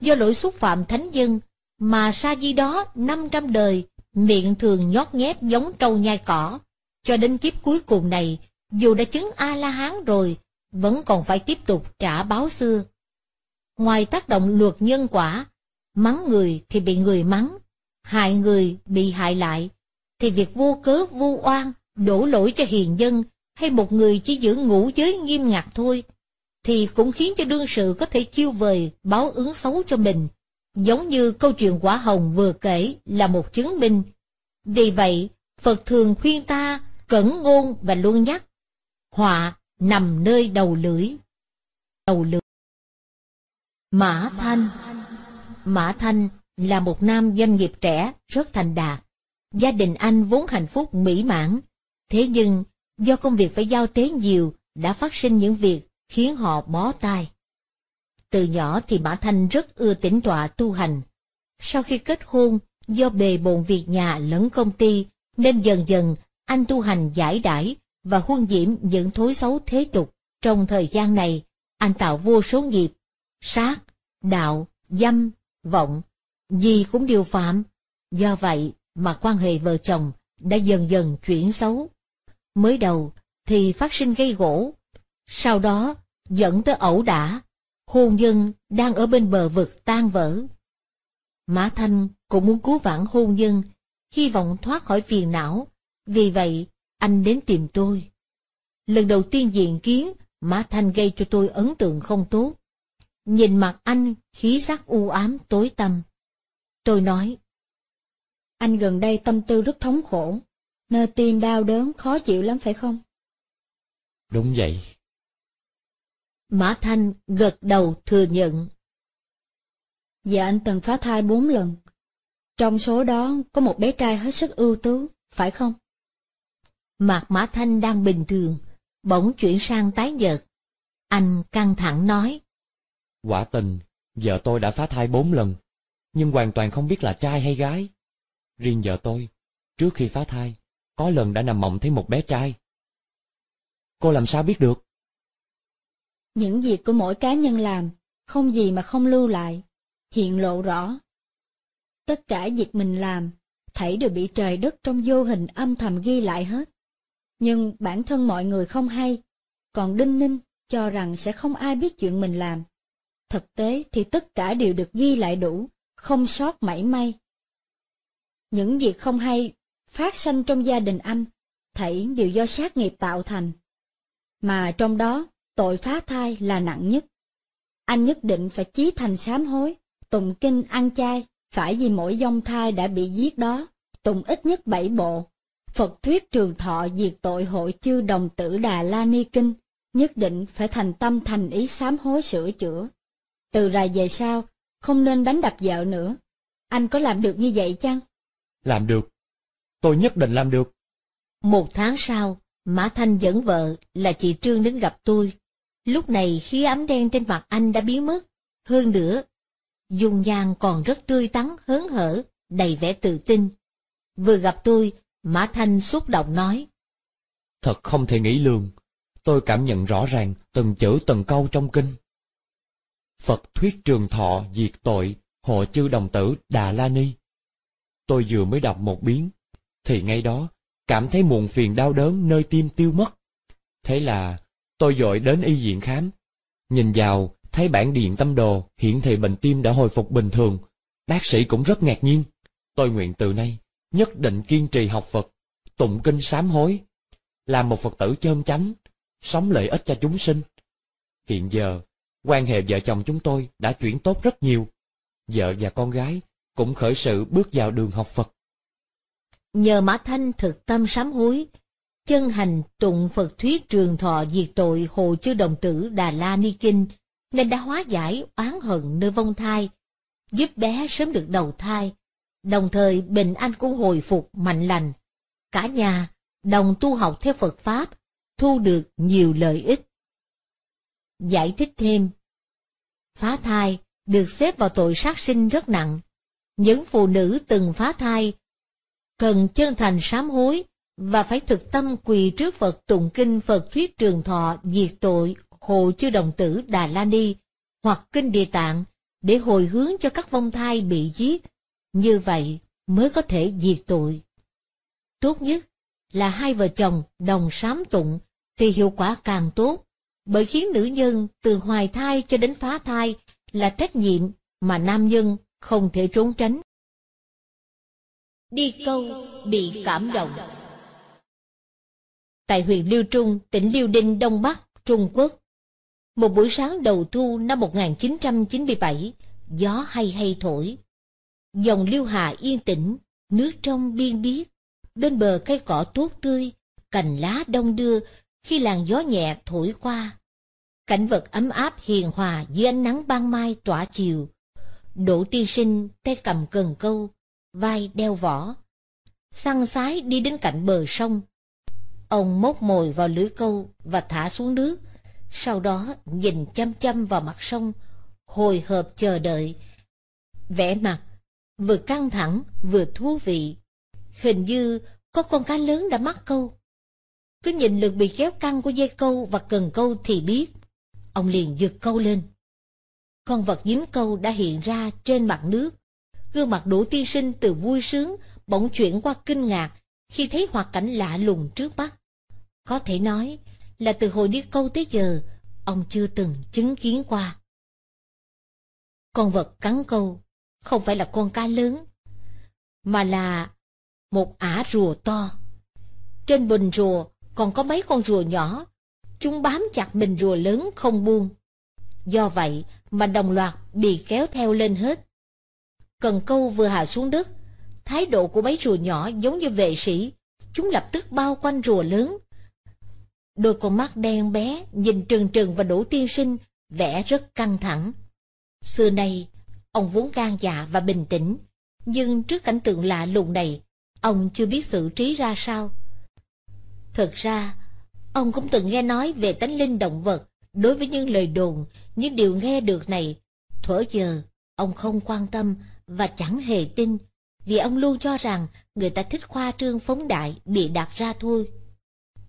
do lỗi xúc phạm thánh dân, mà sa di đó năm trăm đời, miệng thường nhót nhép giống trâu nhai cỏ. Cho đến kiếp cuối cùng này, dù đã chứng A-la-hán rồi, vẫn còn phải tiếp tục trả báo xưa. Ngoài tác động luật nhân quả, mắng người thì bị người mắng, hại người bị hại lại, thì việc vô cớ vu oan đổ lỗi cho hiền dân hay một người chỉ giữ ngũ giới nghiêm ngặt thôi, thì cũng khiến cho đương sự có thể chiêu vời báo ứng xấu cho mình, giống như câu chuyện quả hồng vừa kể là một chứng minh. Vì vậy, Phật thường khuyên ta cẩn ngôn và luôn nhắc, họa nằm nơi đầu lưỡi. Đầu lưỡi Mã Thanh Mã Thanh là một nam doanh nghiệp trẻ rất thành đạt. Gia đình anh vốn hạnh phúc mỹ mãn, Thế nhưng, do công việc phải giao tế nhiều, đã phát sinh những việc khiến họ bó tay. Từ nhỏ thì Mã Thanh rất ưa tĩnh tọa tu hành. Sau khi kết hôn, do bề bộn việc nhà lẫn công ty, nên dần dần anh tu hành giải đãi và huân diễm những thối xấu thế tục. Trong thời gian này, anh tạo vô số nghiệp, sát, đạo, dâm, vọng, gì cũng điều phạm. Do vậy mà quan hệ vợ chồng đã dần dần chuyển xấu. Mới đầu thì phát sinh gây gỗ, sau đó dẫn tới ẩu đả, hôn nhân đang ở bên bờ vực tan vỡ. Mã Thanh cũng muốn cứu vãn hôn nhân, hy vọng thoát khỏi phiền não, vì vậy anh đến tìm tôi. Lần đầu tiên diện kiến, Mã Thanh gây cho tôi ấn tượng không tốt. Nhìn mặt anh, khí sắc u ám tối tăm. Tôi nói, anh gần đây tâm tư rất thống khổ, Nơi tim đau đớn khó chịu lắm phải không? Đúng vậy. Mã Thanh gật đầu thừa nhận. Dạ anh từng phá thai bốn lần. Trong số đó có một bé trai hết sức ưu tú, phải không? Mặt Mã Thanh đang bình thường, bỗng chuyển sang tái nhợt. Anh căng thẳng nói. Quả tình, vợ tôi đã phá thai bốn lần, nhưng hoàn toàn không biết là trai hay gái. Riêng vợ tôi, trước khi phá thai, có lần đã nằm mộng thấy một bé trai. Cô làm sao biết được? Những việc của mỗi cá nhân làm, không gì mà không lưu lại, hiện lộ rõ. Tất cả việc mình làm, thảy đều bị trời đất trong vô hình âm thầm ghi lại hết. Nhưng bản thân mọi người không hay, còn Đinh Ninh cho rằng sẽ không ai biết chuyện mình làm. Thực tế thì tất cả đều được ghi lại đủ, không sót mảy may. Những việc không hay phát sanh trong gia đình anh, thảy đều do sát nghiệp tạo thành. Mà trong đó, tội phá thai là nặng nhất. Anh nhất định phải chí thành sám hối, tùng kinh ăn chay, phải vì mỗi dông thai đã bị giết đó, tùng ít nhất bảy bộ. Phật thuyết trường thọ diệt tội hội chư đồng tử Đà La Ni Kinh, nhất định phải thành tâm thành ý sám hối sửa chữa. Từ rày về sau, không nên đánh đập vợ nữa. Anh có làm được như vậy chăng? Làm được tôi nhất định làm được. Một tháng sau, Mã Thanh dẫn vợ là chị Trương đến gặp tôi. Lúc này khí ấm đen trên mặt anh đã biến mất. Hơn nữa, dung nhan còn rất tươi tắn, hớn hở, đầy vẻ tự tin. Vừa gặp tôi, Mã Thanh xúc động nói. Thật không thể nghĩ lường, tôi cảm nhận rõ ràng từng chữ từng câu trong kinh. Phật thuyết trường thọ diệt tội, hộ chư đồng tử Đà La Ni. Tôi vừa mới đọc một biến, thì ngay đó cảm thấy muộn phiền đau đớn nơi tim tiêu mất. Thế là tôi dội đến y viện khám. Nhìn vào, thấy bản điện tâm đồ hiện thị bệnh tim đã hồi phục bình thường. Bác sĩ cũng rất ngạc nhiên. Tôi nguyện từ nay, nhất định kiên trì học Phật, tụng kinh sám hối, làm một Phật tử chơn chánh, sống lợi ích cho chúng sinh. Hiện giờ, quan hệ vợ chồng chúng tôi đã chuyển tốt rất nhiều. Vợ và con gái cũng khởi sự bước vào đường học Phật. Nhờ Mã Thanh thực tâm sám hối, chân hành tụng Phật thuyết trường thọ diệt tội Hồ Chư Đồng Tử Đà La Ni Kinh, nên đã hóa giải oán hận nơi vong thai, giúp bé sớm được đầu thai, đồng thời bình an cũng hồi phục mạnh lành. Cả nhà đồng tu học theo Phật Pháp, thu được nhiều lợi ích. Giải thích thêm Phá thai được xếp vào tội sát sinh rất nặng. Những phụ nữ từng phá thai cần chân thành sám hối và phải thực tâm quỳ trước Phật tụng kinh Phật thuyết trường thọ diệt tội hộ chư đồng tử Đà La Ni hoặc kinh Địa Tạng để hồi hướng cho các vong thai bị giết, như vậy mới có thể diệt tội. Tốt nhất là hai vợ chồng đồng sám tụng thì hiệu quả càng tốt, bởi khiến nữ nhân từ hoài thai cho đến phá thai là trách nhiệm mà nam nhân không thể trốn tránh. Đi câu bị cảm động Tại huyện Liêu Trung, tỉnh Liêu Đinh, Đông Bắc, Trung Quốc Một buổi sáng đầu thu năm 1997 Gió hay hay thổi Dòng Liêu Hà yên tĩnh Nước trong biên biếc Bên bờ cây cỏ tốt tươi Cành lá đông đưa Khi làn gió nhẹ thổi qua Cảnh vật ấm áp hiền hòa Dưới ánh nắng ban mai tỏa chiều Đỗ tiên sinh tay cầm cần câu vai đeo vỏ. Săn sái đi đến cạnh bờ sông. Ông móc mồi vào lưới câu và thả xuống nước, sau đó nhìn chăm chăm vào mặt sông, hồi hộp chờ đợi. Vẻ mặt, vừa căng thẳng, vừa thú vị. Hình như có con cá lớn đã mắc câu. Cứ nhìn lực bị kéo căng của dây câu và cần câu thì biết. Ông liền giật câu lên. Con vật dính câu đã hiện ra trên mặt nước. Gương mặt Đỗ Tiên Sinh từ vui sướng bỗng chuyển qua kinh ngạc khi thấy hoạt cảnh lạ lùng trước mắt. Có thể nói là từ hồi đi câu tới giờ, ông chưa từng chứng kiến qua. Con vật cắn câu không phải là con cá lớn, mà là một ả rùa to. Trên bình rùa còn có mấy con rùa nhỏ, chúng bám chặt bình rùa lớn không buông. Do vậy mà đồng loạt bị kéo theo lên hết. Cần câu vừa hạ xuống đất, thái độ của mấy rùa nhỏ giống như vệ sĩ, chúng lập tức bao quanh rùa lớn. Đôi con mắt đen bé nhìn trừng trừng và đủ tiên sinh, vẻ rất căng thẳng. Xưa nay, ông vốn gan dạ và bình tĩnh, nhưng trước cảnh tượng lạ lùng này, ông chưa biết xử trí ra sao. Thật ra, ông cũng từng nghe nói về tánh linh động vật, đối với những lời đồn, những điều nghe được này. Thuở giờ, ông không quan tâm và chẳng hề tin, vì ông luôn cho rằng người ta thích khoa trương phóng đại bị đặt ra thôi.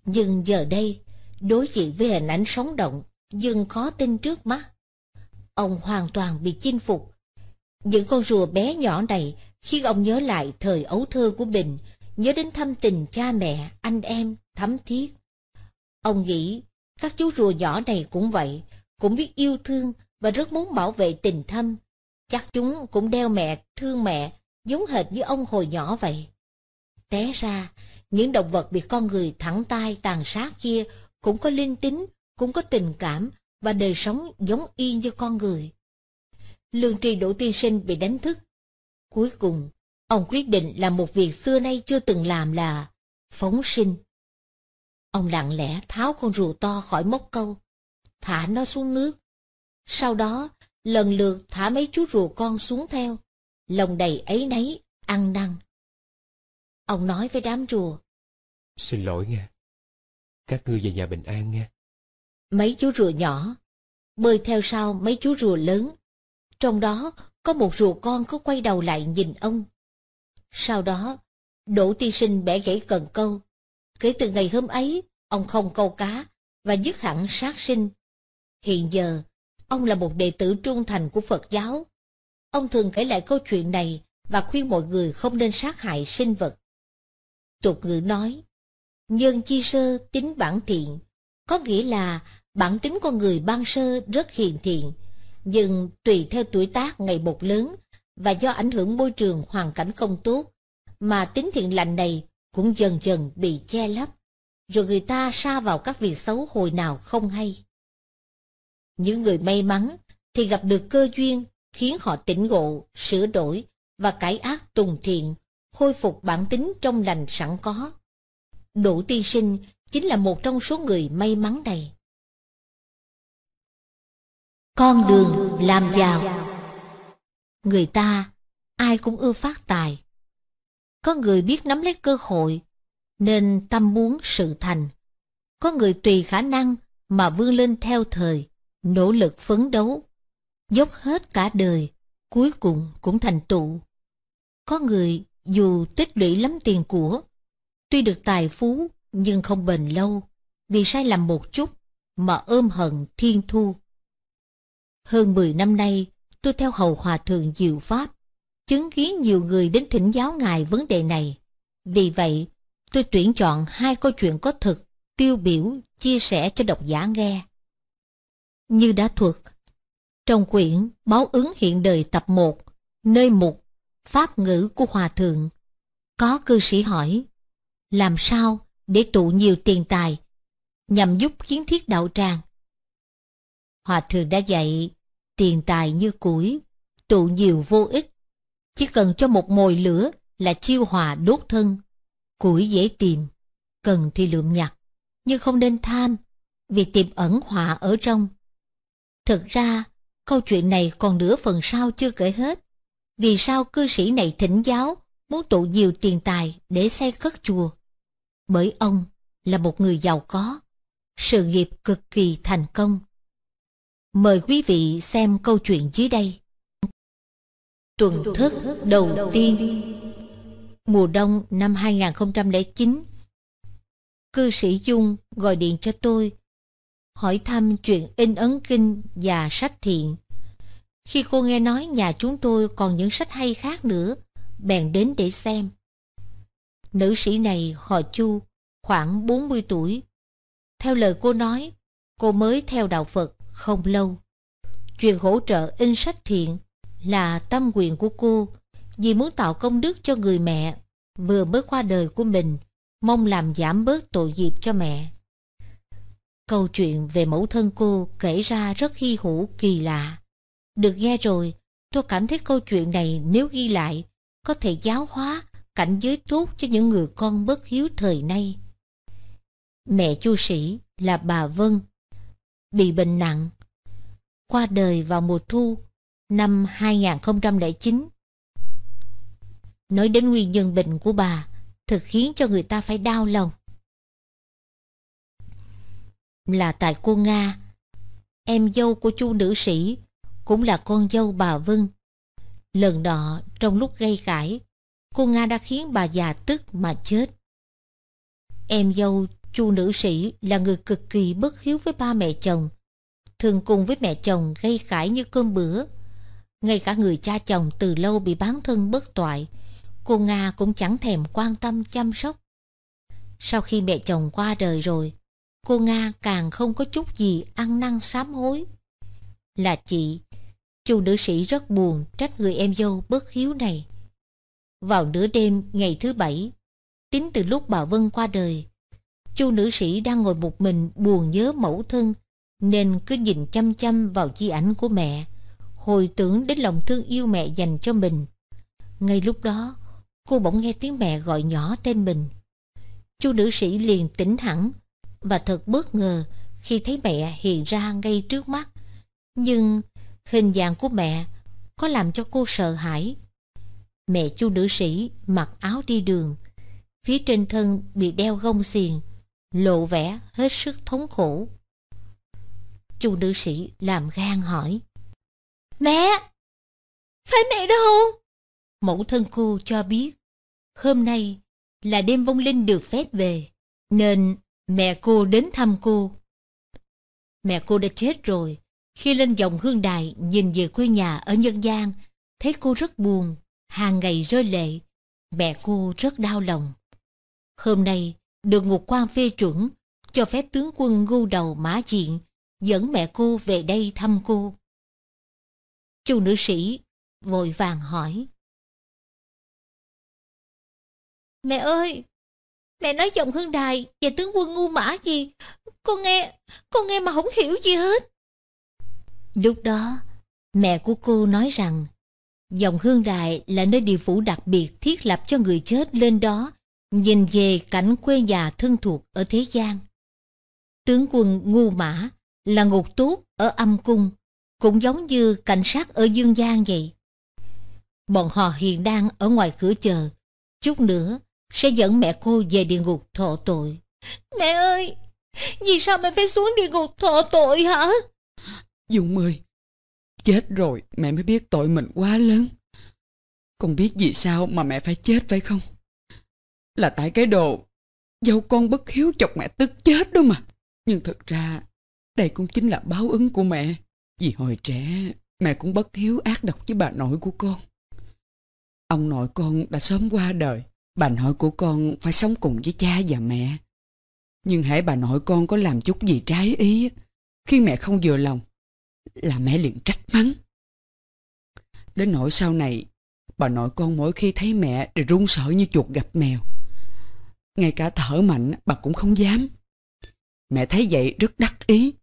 Nhưng giờ đây, đối diện với hình ảnh sống động, Dương khó tin trước mắt. Ông hoàn toàn bị chinh phục. Những con rùa bé nhỏ này khiến ông nhớ lại thời ấu thơ của mình, nhớ đến thâm tình cha mẹ, anh em, thắm thiết. Ông nghĩ, các chú rùa nhỏ này cũng vậy, cũng biết yêu thương và rất muốn bảo vệ tình thâm, Chắc chúng cũng đeo mẹ, thương mẹ, giống hệt như ông hồi nhỏ vậy. Té ra, những động vật bị con người thẳng tay tàn sát kia cũng có linh tính, cũng có tình cảm và đời sống giống y như con người. Lương tri Đỗ Tiên Sinh bị đánh thức. Cuối cùng, ông quyết định làm một việc xưa nay chưa từng làm là phóng sinh. Ông lặng lẽ tháo con rùa to khỏi móc câu, thả nó xuống nước. Sau đó, lần lượt thả mấy chú rùa con xuống theo, lòng đầy ấy nấy, ăn năn. Ông nói với đám rùa. Xin lỗi nghe, các ngươi về nhà bình an nghe. Mấy chú rùa nhỏ, bơi theo sau mấy chú rùa lớn. Trong đó có một rùa con có quay đầu lại nhìn ông. Sau đó, Đỗ Tiên Sinh bẻ gãy cần câu. Kể từ ngày hôm ấy, ông không câu cá và dứt hẳn sát sinh. Hiện giờ, Ông là một đệ tử trung thành của Phật giáo. Ông thường kể lại câu chuyện này và khuyên mọi người không nên sát hại sinh vật. Tục ngữ nói, nhân chi sơ tính bản thiện, có nghĩa là bản tính con người ban sơ rất hiền thiện, nhưng tùy theo tuổi tác ngày một lớn và do ảnh hưởng môi trường hoàn cảnh không tốt, mà tính thiện lành này cũng dần dần bị che lấp, rồi người ta sa vào các việc xấu hồi nào không hay. Những người may mắn thì gặp được cơ duyên khiến họ tỉnh ngộ, sửa đổi và cải ác tùng thiện, khôi phục bản tính trong lành sẵn có. Đỗ Tiên Sinh chính là một trong số người may mắn này. Con đường làm giàu Người ta, ai cũng ưa phát tài. Có người biết nắm lấy cơ hội, nên tâm muốn sự thành. Có người tùy khả năng mà vươn lên theo thời nỗ lực phấn đấu, dốc hết cả đời, cuối cùng cũng thành tựu. Có người dù tích lũy lắm tiền của, tuy được tài phú nhưng không bền lâu, vì sai lầm một chút mà ôm hận thiên thu. Hơn 10 năm nay, tôi theo hầu hòa thượng diệu pháp, chứng kiến nhiều người đến thỉnh giáo ngài vấn đề này. Vì vậy, tôi tuyển chọn hai câu chuyện có thực, tiêu biểu, chia sẻ cho độc giả nghe như đã thuật. Trong quyển Báo ứng hiện đời tập 1, nơi mục Pháp ngữ của Hòa Thượng, có cư sĩ hỏi, làm sao để tụ nhiều tiền tài, nhằm giúp kiến thiết đạo tràng? Hòa Thượng đã dạy, tiền tài như củi, tụ nhiều vô ích, chỉ cần cho một mồi lửa là chiêu hòa đốt thân. Củi dễ tìm, cần thì lượm nhặt, nhưng không nên tham, vì tiềm ẩn họa ở trong. Thực ra, câu chuyện này còn nửa phần sau chưa kể hết. Vì sao cư sĩ này thỉnh giáo, muốn tụ nhiều tiền tài để xây cất chùa? Bởi ông là một người giàu có, sự nghiệp cực kỳ thành công. Mời quý vị xem câu chuyện dưới đây. Tuần thức đầu tiên Mùa đông năm 2009 Cư sĩ Dung gọi điện cho tôi hỏi thăm chuyện in ấn kinh và sách thiện. Khi cô nghe nói nhà chúng tôi còn những sách hay khác nữa, bèn đến để xem. Nữ sĩ này họ Chu, khoảng 40 tuổi. Theo lời cô nói, cô mới theo đạo Phật không lâu. Chuyện hỗ trợ in sách thiện là tâm nguyện của cô vì muốn tạo công đức cho người mẹ vừa mới qua đời của mình, mong làm giảm bớt tội nghiệp cho mẹ. Câu chuyện về mẫu thân cô kể ra rất hy hữu kỳ lạ. Được nghe rồi, tôi cảm thấy câu chuyện này nếu ghi lại, có thể giáo hóa cảnh giới tốt cho những người con bất hiếu thời nay. Mẹ chu sĩ là bà Vân, bị bệnh nặng, qua đời vào mùa thu năm 2009. Nói đến nguyên nhân bệnh của bà, thực khiến cho người ta phải đau lòng là tại cô Nga, em dâu của chu nữ sĩ, cũng là con dâu bà Vân. Lần nọ, trong lúc gây cãi, cô Nga đã khiến bà già tức mà chết. Em dâu chu nữ sĩ là người cực kỳ bất hiếu với ba mẹ chồng, thường cùng với mẹ chồng gây cãi như cơm bữa. Ngay cả người cha chồng từ lâu bị bán thân bất toại, cô Nga cũng chẳng thèm quan tâm chăm sóc. Sau khi mẹ chồng qua đời rồi, Cô Nga càng không có chút gì ăn năn sám hối. Là chị, chu nữ sĩ rất buồn trách người em dâu bất hiếu này. Vào nửa đêm ngày thứ bảy, tính từ lúc bà Vân qua đời, chu nữ sĩ đang ngồi một mình buồn nhớ mẫu thân, nên cứ nhìn chăm chăm vào di ảnh của mẹ, hồi tưởng đến lòng thương yêu mẹ dành cho mình. Ngay lúc đó, cô bỗng nghe tiếng mẹ gọi nhỏ tên mình. Chu nữ sĩ liền tỉnh hẳn, và thật bất ngờ khi thấy mẹ hiện ra ngay trước mắt. Nhưng hình dạng của mẹ có làm cho cô sợ hãi. Mẹ chu nữ sĩ mặc áo đi đường, phía trên thân bị đeo gông xiềng, lộ vẻ hết sức thống khổ. Chu nữ sĩ làm gan hỏi. Mẹ! Phải mẹ đâu không? Mẫu thân cô cho biết, hôm nay là đêm vong linh được phép về, nên Mẹ cô đến thăm cô. Mẹ cô đã chết rồi. Khi lên dòng hương đài nhìn về quê nhà ở Nhân gian, thấy cô rất buồn, hàng ngày rơi lệ. Mẹ cô rất đau lòng. Hôm nay, được ngục quan phê chuẩn, cho phép tướng quân ngu đầu mã diện, dẫn mẹ cô về đây thăm cô. Chu nữ sĩ vội vàng hỏi. Mẹ ơi, Mẹ nói giọng Hương Đài và tướng quân ngu mã gì Con nghe Con nghe mà không hiểu gì hết Lúc đó Mẹ của cô nói rằng Dòng Hương Đài là nơi địa phủ đặc biệt thiết lập cho người chết lên đó, nhìn về cảnh quê nhà thân thuộc ở thế gian. Tướng quân Ngu Mã là ngục tốt ở âm cung, cũng giống như cảnh sát ở dương gian vậy. Bọn họ hiện đang ở ngoài cửa chờ, chút nữa sẽ dẫn mẹ cô về địa ngục thọ tội. Mẹ ơi, vì sao mẹ phải xuống địa ngục thọ tội hả? Dũng ơi, chết rồi mẹ mới biết tội mình quá lớn. Con biết vì sao mà mẹ phải chết phải không? Là tại cái đồ dâu con bất hiếu chọc mẹ tức chết đó mà. Nhưng thật ra đây cũng chính là báo ứng của mẹ. Vì hồi trẻ mẹ cũng bất hiếu ác độc với bà nội của con. Ông nội con đã sớm qua đời Bà nội của con phải sống cùng với cha và mẹ. Nhưng hễ bà nội con có làm chút gì trái ý, khi mẹ không vừa lòng, là mẹ liền trách mắng. Đến nỗi sau này, bà nội con mỗi khi thấy mẹ đều run sợ như chuột gặp mèo. Ngay cả thở mạnh bà cũng không dám. Mẹ thấy vậy rất đắc ý.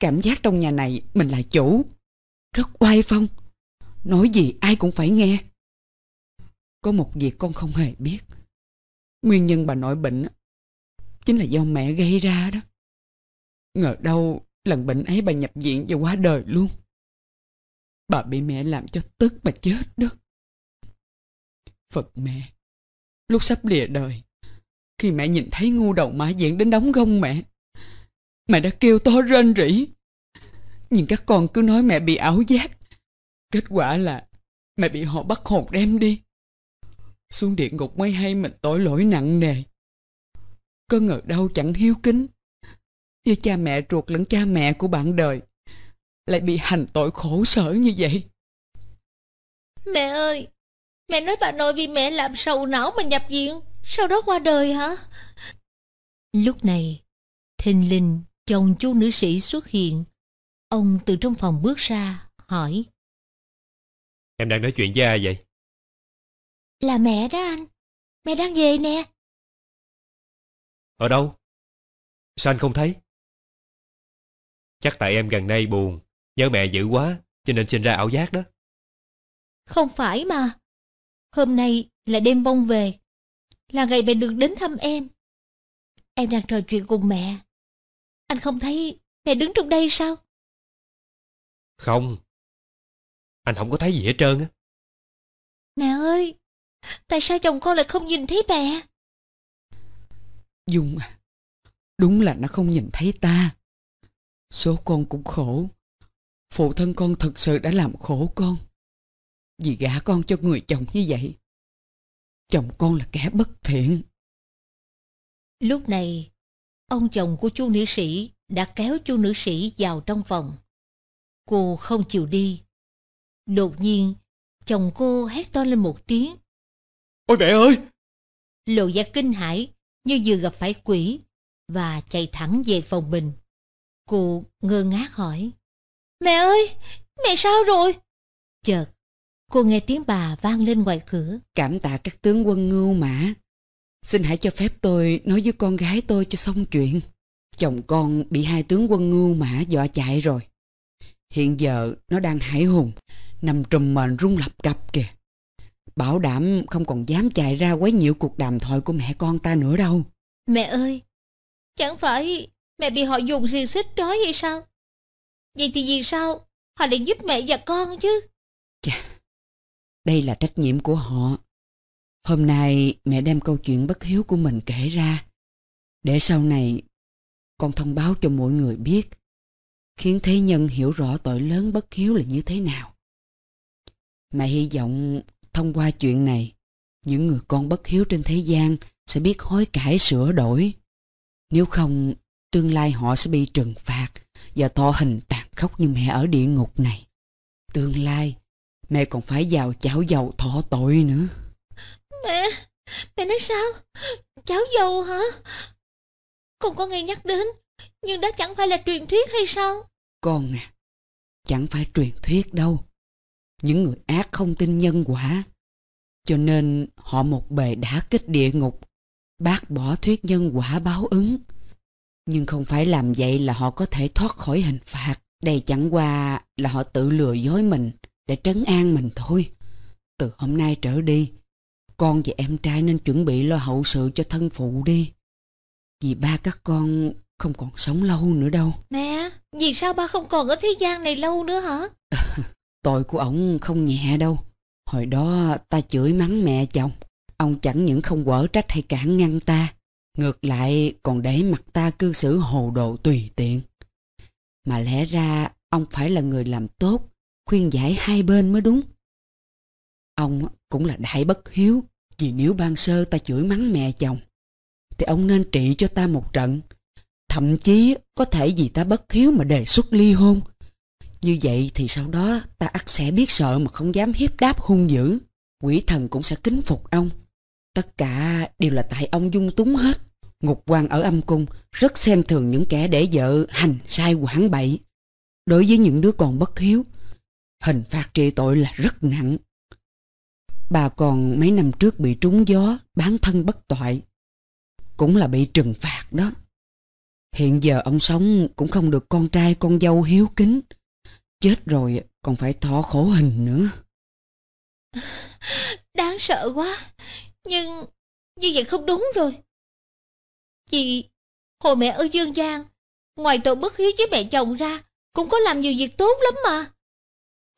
Cảm giác trong nhà này mình là chủ. Rất oai phong. Nói gì ai cũng phải nghe. Có một việc con không hề biết. Nguyên nhân bà nội bệnh chính là do mẹ gây ra đó. Ngờ đâu lần bệnh ấy bà nhập viện và qua đời luôn. Bà bị mẹ làm cho tức mà chết đó. Phật mẹ, lúc sắp lìa đời, khi mẹ nhìn thấy ngu đầu mã diện đến đóng gông mẹ, mẹ đã kêu to rên rỉ. Nhưng các con cứ nói mẹ bị ảo giác. Kết quả là mẹ bị họ bắt hồn đem đi xuống địa ngục mới hay mình tội lỗi nặng nề có ngờ đâu chẳng hiếu kính với cha mẹ ruột lẫn cha mẹ của bạn đời lại bị hành tội khổ sở như vậy mẹ ơi mẹ nói bà nội bị mẹ làm sầu não mà nhập viện sau đó qua đời hả lúc này thình Linh chồng chú nữ sĩ xuất hiện ông từ trong phòng bước ra hỏi em đang nói chuyện với ai vậy là mẹ đó anh. Mẹ đang về nè. Ở đâu? Sao anh không thấy? Chắc tại em gần đây buồn, nhớ mẹ dữ quá, cho nên sinh ra ảo giác đó. Không phải mà. Hôm nay là đêm vong về. Là ngày mẹ được đến thăm em. Em đang trò chuyện cùng mẹ. Anh không thấy mẹ đứng trong đây sao? Không. Anh không có thấy gì hết trơn á. Mẹ ơi, Tại sao chồng con lại không nhìn thấy mẹ Dung à Đúng là nó không nhìn thấy ta Số con cũng khổ Phụ thân con thật sự đã làm khổ con Vì gả con cho người chồng như vậy Chồng con là kẻ bất thiện Lúc này Ông chồng của chú nữ sĩ Đã kéo chú nữ sĩ vào trong phòng Cô không chịu đi Đột nhiên Chồng cô hét to lên một tiếng Ôi mẹ ơi! Lộ ra kinh hãi như vừa gặp phải quỷ và chạy thẳng về phòng mình. Cô ngơ ngác hỏi. Mẹ ơi! Mẹ sao rồi? Chợt, cô nghe tiếng bà vang lên ngoài cửa. Cảm tạ các tướng quân ngưu mã. Xin hãy cho phép tôi nói với con gái tôi cho xong chuyện. Chồng con bị hai tướng quân ngưu mã dọa chạy rồi. Hiện giờ nó đang hải hùng, nằm trùm mền rung lập cặp kìa. Bảo đảm không còn dám chạy ra quấy nhiễu cuộc đàm thoại của mẹ con ta nữa đâu. Mẹ ơi, chẳng phải mẹ bị họ dùng gì xích trói hay sao? Vậy thì vì sao họ lại giúp mẹ và con chứ? Chà, đây là trách nhiệm của họ. Hôm nay mẹ đem câu chuyện bất hiếu của mình kể ra. Để sau này con thông báo cho mọi người biết. Khiến thế nhân hiểu rõ tội lớn bất hiếu là như thế nào. Mẹ hy vọng Thông qua chuyện này, những người con bất hiếu trên thế gian sẽ biết hối cải sửa đổi. Nếu không, tương lai họ sẽ bị trừng phạt và thọ hình tàn khốc như mẹ ở địa ngục này. Tương lai, mẹ còn phải vào chảo dầu thọ tội nữa. Mẹ, mẹ nói sao? Chảo dầu hả? Con có nghe nhắc đến, nhưng đó chẳng phải là truyền thuyết hay sao? Con à, chẳng phải truyền thuyết đâu những người ác không tin nhân quả cho nên họ một bề đã kích địa ngục bác bỏ thuyết nhân quả báo ứng nhưng không phải làm vậy là họ có thể thoát khỏi hình phạt đây chẳng qua là họ tự lừa dối mình để trấn an mình thôi từ hôm nay trở đi con và em trai nên chuẩn bị lo hậu sự cho thân phụ đi vì ba các con không còn sống lâu nữa đâu mẹ vì sao ba không còn ở thế gian này lâu nữa hả Tội của ổng không nhẹ đâu. Hồi đó ta chửi mắng mẹ chồng. Ông chẳng những không quở trách hay cản ngăn ta. Ngược lại còn để mặt ta cư xử hồ đồ tùy tiện. Mà lẽ ra ông phải là người làm tốt, khuyên giải hai bên mới đúng. Ông cũng là đại bất hiếu, vì nếu ban sơ ta chửi mắng mẹ chồng, thì ông nên trị cho ta một trận. Thậm chí có thể vì ta bất hiếu mà đề xuất ly hôn như vậy thì sau đó ta ắt sẽ biết sợ mà không dám hiếp đáp hung dữ. Quỷ thần cũng sẽ kính phục ông. Tất cả đều là tại ông dung túng hết. Ngục quan ở âm cung rất xem thường những kẻ để vợ hành sai quảng bậy. Đối với những đứa còn bất hiếu, hình phạt trị tội là rất nặng. Bà còn mấy năm trước bị trúng gió, bán thân bất toại. Cũng là bị trừng phạt đó. Hiện giờ ông sống cũng không được con trai con dâu hiếu kính Chết rồi còn phải thọ khổ hình nữa Đáng sợ quá Nhưng như vậy không đúng rồi Chị Hồi mẹ ở Dương Giang Ngoài tội bất hiếu với mẹ chồng ra Cũng có làm nhiều việc tốt lắm mà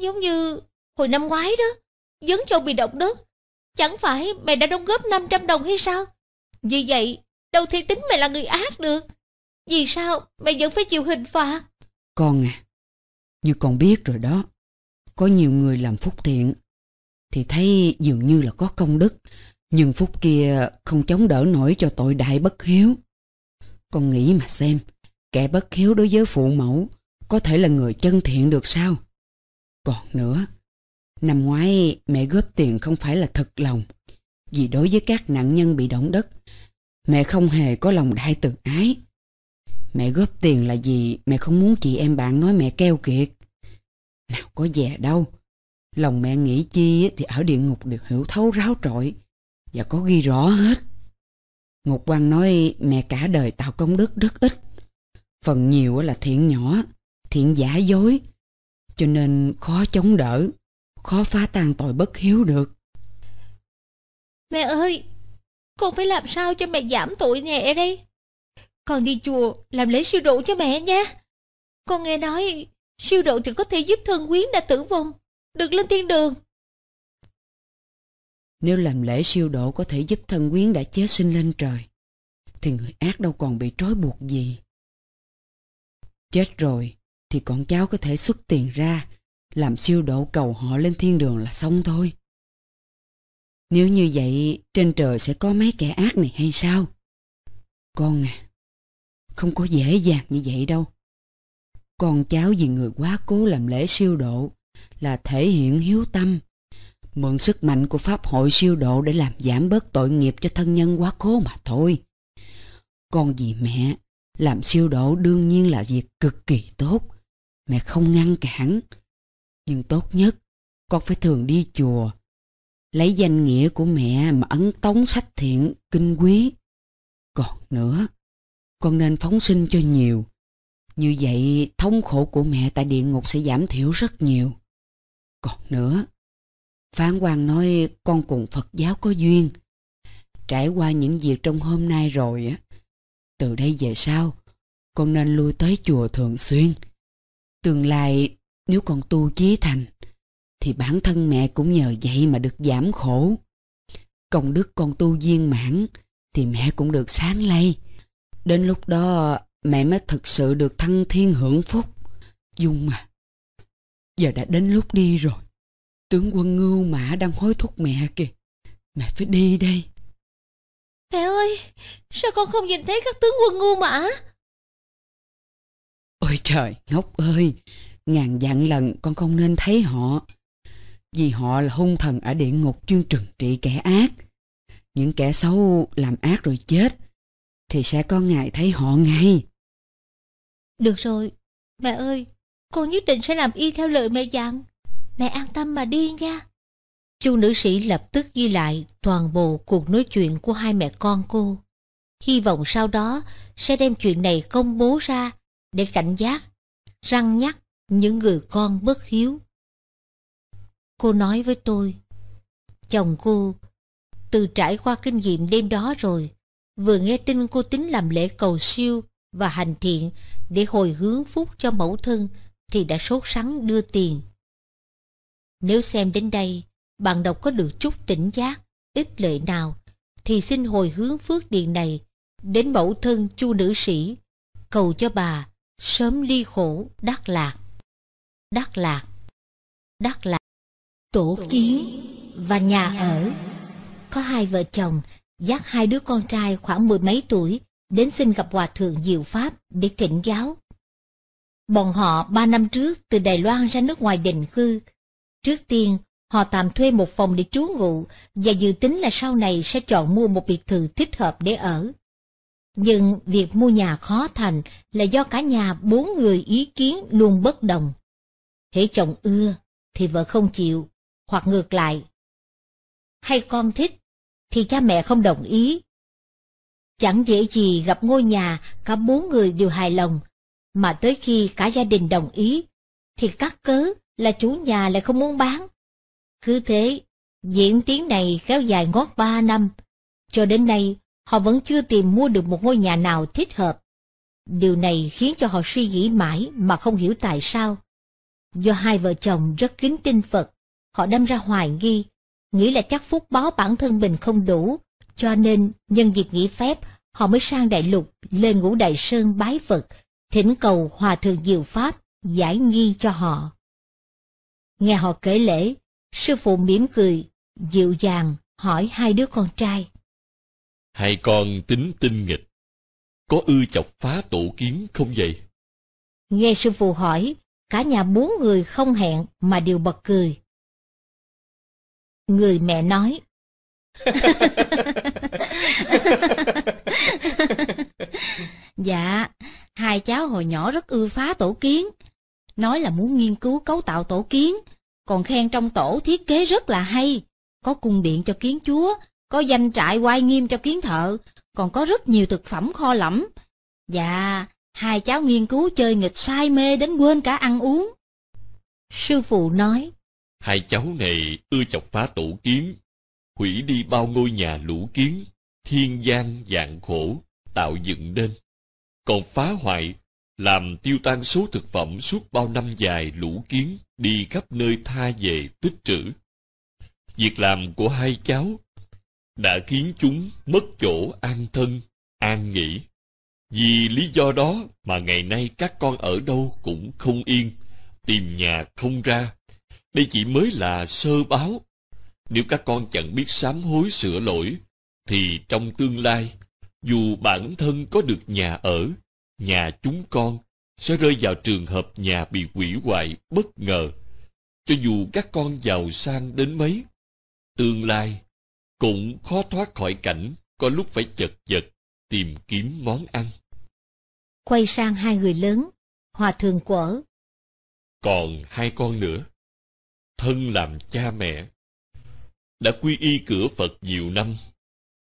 Giống như hồi năm ngoái đó Dấn châu bị động đất Chẳng phải mẹ đã đóng góp 500 đồng hay sao Vì vậy Đâu thể tính mẹ là người ác được Vì sao mẹ vẫn phải chịu hình phạt Con à như con biết rồi đó, có nhiều người làm phúc thiện thì thấy dường như là có công đức, nhưng phúc kia không chống đỡ nổi cho tội đại bất hiếu. Con nghĩ mà xem, kẻ bất hiếu đối với phụ mẫu có thể là người chân thiện được sao? Còn nữa, năm ngoái mẹ góp tiền không phải là thật lòng, vì đối với các nạn nhân bị động đất, mẹ không hề có lòng đại từ ái Mẹ góp tiền là gì mẹ không muốn chị em bạn nói mẹ keo kiệt. Nào có dè đâu. Lòng mẹ nghĩ chi thì ở địa ngục được hiểu thấu ráo trọi. Và có ghi rõ hết. Ngục quan nói mẹ cả đời tạo công đức rất ít. Phần nhiều là thiện nhỏ, thiện giả dối. Cho nên khó chống đỡ, khó phá tan tội bất hiếu được. Mẹ ơi, con phải làm sao cho mẹ giảm tội nhẹ đây? Con đi chùa làm lễ siêu độ cho mẹ nha. Con nghe nói siêu độ thì có thể giúp thân quyến đã tử vong, được lên thiên đường. Nếu làm lễ siêu độ có thể giúp thân quyến đã chết sinh lên trời, thì người ác đâu còn bị trói buộc gì. Chết rồi thì con cháu có thể xuất tiền ra, làm siêu độ cầu họ lên thiên đường là xong thôi. Nếu như vậy, trên trời sẽ có mấy kẻ ác này hay sao? Con à, không có dễ dàng như vậy đâu. Con cháu vì người quá cố làm lễ siêu độ là thể hiện hiếu tâm, mượn sức mạnh của Pháp hội siêu độ để làm giảm bớt tội nghiệp cho thân nhân quá cố mà thôi. Con vì mẹ, làm siêu độ đương nhiên là việc cực kỳ tốt, mẹ không ngăn cản. Nhưng tốt nhất, con phải thường đi chùa, lấy danh nghĩa của mẹ mà ấn tống sách thiện, kinh quý. Còn nữa, con nên phóng sinh cho nhiều. Như vậy thống khổ của mẹ tại địa ngục sẽ giảm thiểu rất nhiều. Còn nữa, Phán quan nói con cùng Phật giáo có duyên. Trải qua những việc trong hôm nay rồi á, từ đây về sau, con nên lui tới chùa thường xuyên. Tương lai nếu con tu chí thành, thì bản thân mẹ cũng nhờ vậy mà được giảm khổ. Công đức con tu viên mãn, thì mẹ cũng được sáng lây. Đến lúc đó mẹ mới thực sự được thăng thiên hưởng phúc. Dung à, giờ đã đến lúc đi rồi. Tướng quân ngưu mã đang hối thúc mẹ kìa. Mẹ phải đi đây. Mẹ ơi, sao con không nhìn thấy các tướng quân ngưu mã? Ôi trời, ngốc ơi, ngàn vạn lần con không nên thấy họ. Vì họ là hung thần ở địa ngục chuyên trừng trị kẻ ác. Những kẻ xấu làm ác rồi chết thì sẽ có ngày thấy họ ngay. Được rồi, mẹ ơi, con nhất định sẽ làm y theo lời mẹ dặn. Mẹ an tâm mà đi nha. Chu nữ sĩ lập tức ghi lại toàn bộ cuộc nói chuyện của hai mẹ con cô. Hy vọng sau đó sẽ đem chuyện này công bố ra để cảnh giác, răng nhắc những người con bất hiếu. Cô nói với tôi, chồng cô từ trải qua kinh nghiệm đêm đó rồi, vừa nghe tin cô tính làm lễ cầu siêu và hành thiện để hồi hướng phúc cho mẫu thân thì đã sốt sắng đưa tiền. Nếu xem đến đây, bạn đọc có được chút tỉnh giác, ít lợi nào, thì xin hồi hướng phước điện này đến mẫu thân chu nữ sĩ, cầu cho bà sớm ly khổ đắc lạc. Đắc lạc, đắc lạc, tổ kiến và nhà ở. Có hai vợ chồng dắt hai đứa con trai khoảng mười mấy tuổi đến xin gặp Hòa Thượng Diệu Pháp để thỉnh giáo. Bọn họ ba năm trước từ Đài Loan ra nước ngoài định cư. Trước tiên, họ tạm thuê một phòng để trú ngụ và dự tính là sau này sẽ chọn mua một biệt thự thích hợp để ở. Nhưng việc mua nhà khó thành là do cả nhà bốn người ý kiến luôn bất đồng. Hễ chồng ưa thì vợ không chịu, hoặc ngược lại. Hay con thích thì cha mẹ không đồng ý. Chẳng dễ gì gặp ngôi nhà cả bốn người đều hài lòng, mà tới khi cả gia đình đồng ý, thì cắt cớ là chủ nhà lại không muốn bán. Cứ thế, diễn tiến này kéo dài ngót ba năm, cho đến nay họ vẫn chưa tìm mua được một ngôi nhà nào thích hợp. Điều này khiến cho họ suy nghĩ mãi mà không hiểu tại sao. Do hai vợ chồng rất kính tin Phật, họ đâm ra hoài nghi nghĩ là chắc phúc báo bản thân mình không đủ, cho nên nhân dịp nghỉ phép, họ mới sang đại lục, lên ngũ đại sơn bái Phật, thỉnh cầu hòa thượng diệu pháp, giải nghi cho họ. Nghe họ kể lễ, sư phụ mỉm cười, dịu dàng hỏi hai đứa con trai. Hai con tính tinh nghịch, có ưa chọc phá tổ kiến không vậy? Nghe sư phụ hỏi, cả nhà bốn người không hẹn mà đều bật cười người mẹ nói dạ hai cháu hồi nhỏ rất ưa phá tổ kiến nói là muốn nghiên cứu cấu tạo tổ kiến còn khen trong tổ thiết kế rất là hay có cung điện cho kiến chúa có danh trại oai nghiêm cho kiến thợ còn có rất nhiều thực phẩm kho lẫm dạ hai cháu nghiên cứu chơi nghịch say mê đến quên cả ăn uống sư phụ nói Hai cháu này ưa chọc phá tổ kiến, hủy đi bao ngôi nhà lũ kiến, thiên gian dạng khổ, tạo dựng nên. Còn phá hoại, làm tiêu tan số thực phẩm suốt bao năm dài lũ kiến đi khắp nơi tha về tích trữ. Việc làm của hai cháu đã khiến chúng mất chỗ an thân, an nghỉ. Vì lý do đó mà ngày nay các con ở đâu cũng không yên, tìm nhà không ra, đây chỉ mới là sơ báo. Nếu các con chẳng biết sám hối sửa lỗi, thì trong tương lai, dù bản thân có được nhà ở, nhà chúng con sẽ rơi vào trường hợp nhà bị quỷ hoại bất ngờ. Cho dù các con giàu sang đến mấy, tương lai cũng khó thoát khỏi cảnh có lúc phải chật vật tìm kiếm món ăn. Quay sang hai người lớn, Hòa Thượng Quở. Còn hai con nữa thân làm cha mẹ đã quy y cửa phật nhiều năm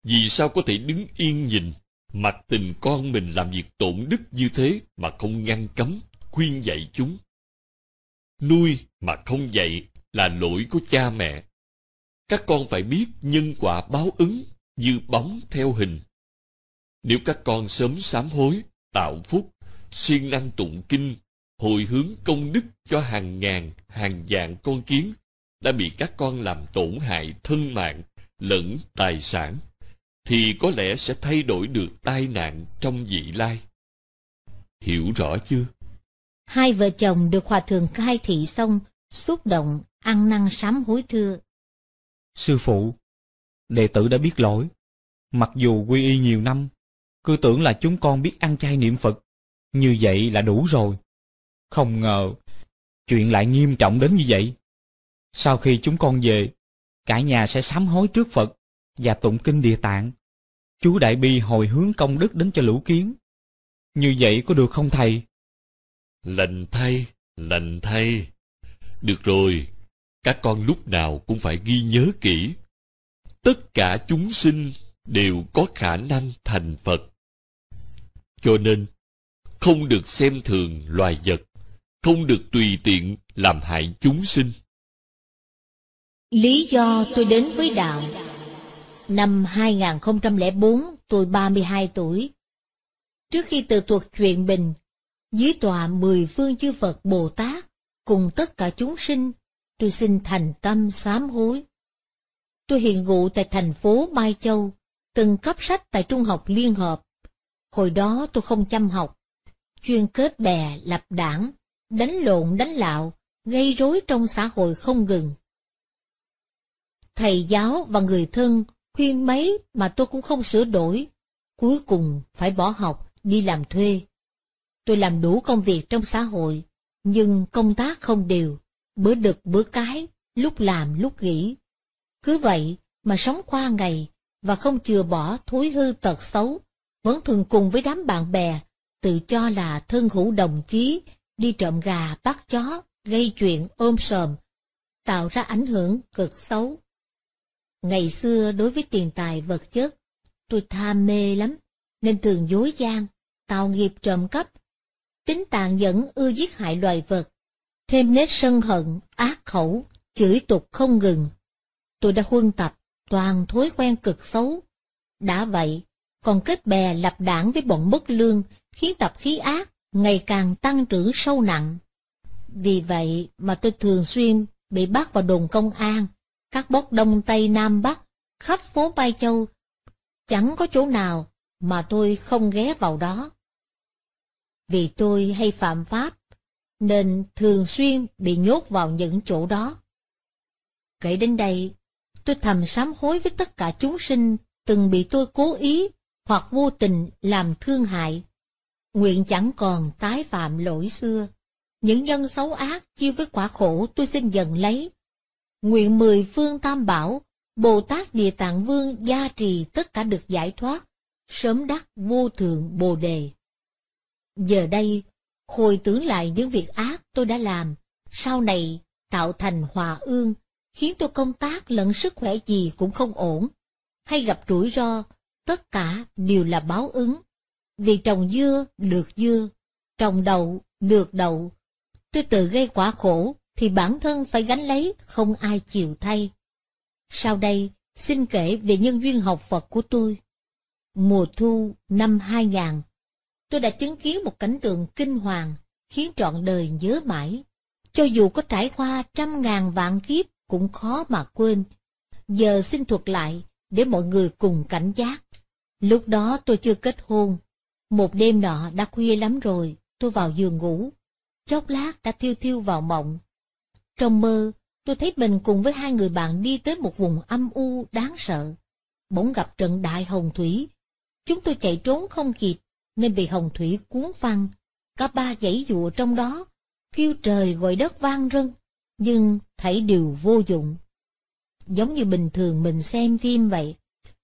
vì sao có thể đứng yên nhìn mặc tình con mình làm việc tổn đức như thế mà không ngăn cấm khuyên dạy chúng nuôi mà không dạy là lỗi của cha mẹ các con phải biết nhân quả báo ứng như bóng theo hình nếu các con sớm sám hối tạo phúc siêng năng tụng kinh hồi hướng công đức cho hàng ngàn, hàng vạn con kiến đã bị các con làm tổn hại thân mạng lẫn tài sản, thì có lẽ sẽ thay đổi được tai nạn trong vị lai. Hiểu rõ chưa? Hai vợ chồng được hòa thượng khai thị xong, xúc động, ăn năn sám hối thưa. Sư phụ, đệ tử đã biết lỗi. Mặc dù quy y nhiều năm, cứ tưởng là chúng con biết ăn chay niệm Phật, như vậy là đủ rồi. Không ngờ, chuyện lại nghiêm trọng đến như vậy. Sau khi chúng con về, cả nhà sẽ sám hối trước Phật và tụng kinh địa tạng. Chú Đại Bi hồi hướng công đức đến cho lũ kiến. Như vậy có được không thầy? Lành thay, lành thay. Được rồi, các con lúc nào cũng phải ghi nhớ kỹ. Tất cả chúng sinh đều có khả năng thành Phật. Cho nên, không được xem thường loài vật không được tùy tiện làm hại chúng sinh Lý do tôi đến với đạo Năm 2004 tôi 32 tuổi Trước khi tự thuật truyền bình Dưới tòa mười phương chư Phật Bồ Tát Cùng tất cả chúng sinh Tôi xin thành tâm sám hối Tôi hiện ngụ tại thành phố Mai Châu Từng cấp sách tại Trung học Liên Hợp Hồi đó tôi không chăm học Chuyên kết bè lập đảng đánh lộn đánh lạo, gây rối trong xã hội không ngừng. Thầy giáo và người thân khuyên mấy mà tôi cũng không sửa đổi, cuối cùng phải bỏ học đi làm thuê. Tôi làm đủ công việc trong xã hội, nhưng công tác không đều, bữa đực bữa cái, lúc làm lúc nghỉ. Cứ vậy mà sống qua ngày và không chừa bỏ thối hư tật xấu, vẫn thường cùng với đám bạn bè, tự cho là thân hữu đồng chí đi trộm gà, bắt chó, gây chuyện ôm sòm, tạo ra ảnh hưởng cực xấu. Ngày xưa đối với tiền tài vật chất, tôi tham mê lắm, nên thường dối gian, tạo nghiệp trộm cắp, tính tàn nhẫn ưa giết hại loài vật, thêm nét sân hận, ác khẩu, chửi tục không ngừng. Tôi đã huân tập toàn thói quen cực xấu. Đã vậy, còn kết bè lập đảng với bọn bất lương, khiến tập khí ác, ngày càng tăng trữ sâu nặng. Vì vậy mà tôi thường xuyên bị bắt vào đồn công an, các bốt đông tây nam bắc, khắp phố Mai Châu, chẳng có chỗ nào mà tôi không ghé vào đó. Vì tôi hay phạm pháp, nên thường xuyên bị nhốt vào những chỗ đó. Kể đến đây, tôi thầm sám hối với tất cả chúng sinh từng bị tôi cố ý hoặc vô tình làm thương hại nguyện chẳng còn tái phạm lỗi xưa. Những nhân xấu ác chia với quả khổ tôi xin dần lấy. Nguyện mười phương tam bảo, Bồ Tát Địa Tạng Vương gia trì tất cả được giải thoát, sớm đắc vô thượng Bồ Đề. Giờ đây, hồi tưởng lại những việc ác tôi đã làm, sau này tạo thành hòa ương, khiến tôi công tác lẫn sức khỏe gì cũng không ổn, hay gặp rủi ro, tất cả đều là báo ứng vì trồng dưa được dưa, trồng đậu được đậu. Tôi tự gây quả khổ thì bản thân phải gánh lấy không ai chịu thay. Sau đây, xin kể về nhân duyên học Phật của tôi. Mùa thu năm 2000, tôi đã chứng kiến một cảnh tượng kinh hoàng khiến trọn đời nhớ mãi. Cho dù có trải qua trăm ngàn vạn kiếp cũng khó mà quên. Giờ xin thuật lại để mọi người cùng cảnh giác. Lúc đó tôi chưa kết hôn, một đêm nọ đã khuya lắm rồi, tôi vào giường ngủ. Chốc lát đã thiêu thiêu vào mộng. Trong mơ, tôi thấy mình cùng với hai người bạn đi tới một vùng âm u đáng sợ. Bỗng gặp trận đại hồng thủy. Chúng tôi chạy trốn không kịp, nên bị hồng thủy cuốn phăng. Cả ba dãy dụa trong đó, kêu trời gọi đất vang rưng nhưng thảy đều vô dụng. Giống như bình thường mình xem phim vậy,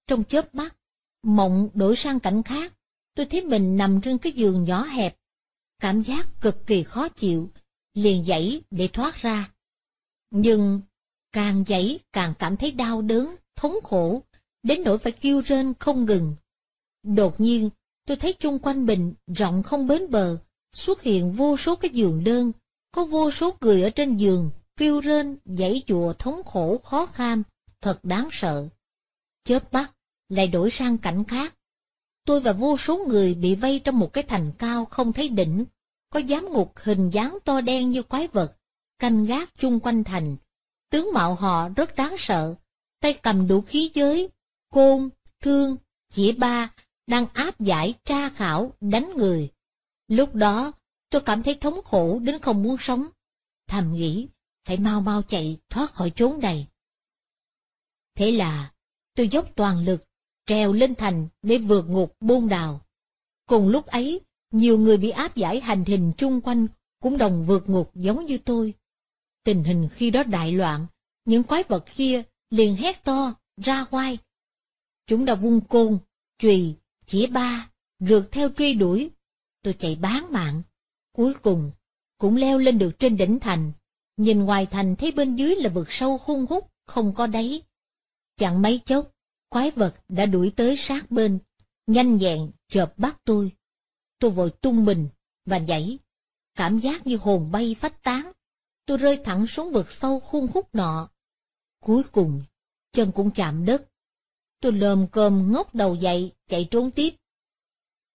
trong chớp mắt, mộng đổi sang cảnh khác, tôi thấy mình nằm trên cái giường nhỏ hẹp, cảm giác cực kỳ khó chịu, liền dãy để thoát ra. Nhưng càng dãy càng cảm thấy đau đớn, thống khổ, đến nỗi phải kêu rên không ngừng. Đột nhiên, tôi thấy chung quanh mình rộng không bến bờ, xuất hiện vô số cái giường đơn, có vô số người ở trên giường, kêu rên, dãy dụa thống khổ khó kham, thật đáng sợ. Chớp mắt, lại đổi sang cảnh khác. Tôi và vô số người bị vây trong một cái thành cao không thấy đỉnh, có giám ngục hình dáng to đen như quái vật, canh gác chung quanh thành. Tướng mạo họ rất đáng sợ, tay cầm đủ khí giới, côn, thương, chỉ ba, đang áp giải tra khảo, đánh người. Lúc đó, tôi cảm thấy thống khổ đến không muốn sống. Thầm nghĩ, phải mau mau chạy thoát khỏi chốn này. Thế là, tôi dốc toàn lực treo lên thành để vượt ngục bôn đào. Cùng lúc ấy, nhiều người bị áp giải hành hình chung quanh cũng đồng vượt ngục giống như tôi. Tình hình khi đó đại loạn, những quái vật kia liền hét to, ra hoai. Chúng đã vung côn, chùy, chỉ ba, rượt theo truy đuổi. Tôi chạy bán mạng. Cuối cùng, cũng leo lên được trên đỉnh thành. Nhìn ngoài thành thấy bên dưới là vực sâu hung hút, không có đáy. Chẳng mấy chốc, quái vật đã đuổi tới sát bên, nhanh nhẹn chợp bắt tôi. Tôi vội tung mình và nhảy, cảm giác như hồn bay phách tán. Tôi rơi thẳng xuống vực sâu khung hút nọ. Cuối cùng, chân cũng chạm đất. Tôi lơm cơm ngóc đầu dậy, chạy trốn tiếp.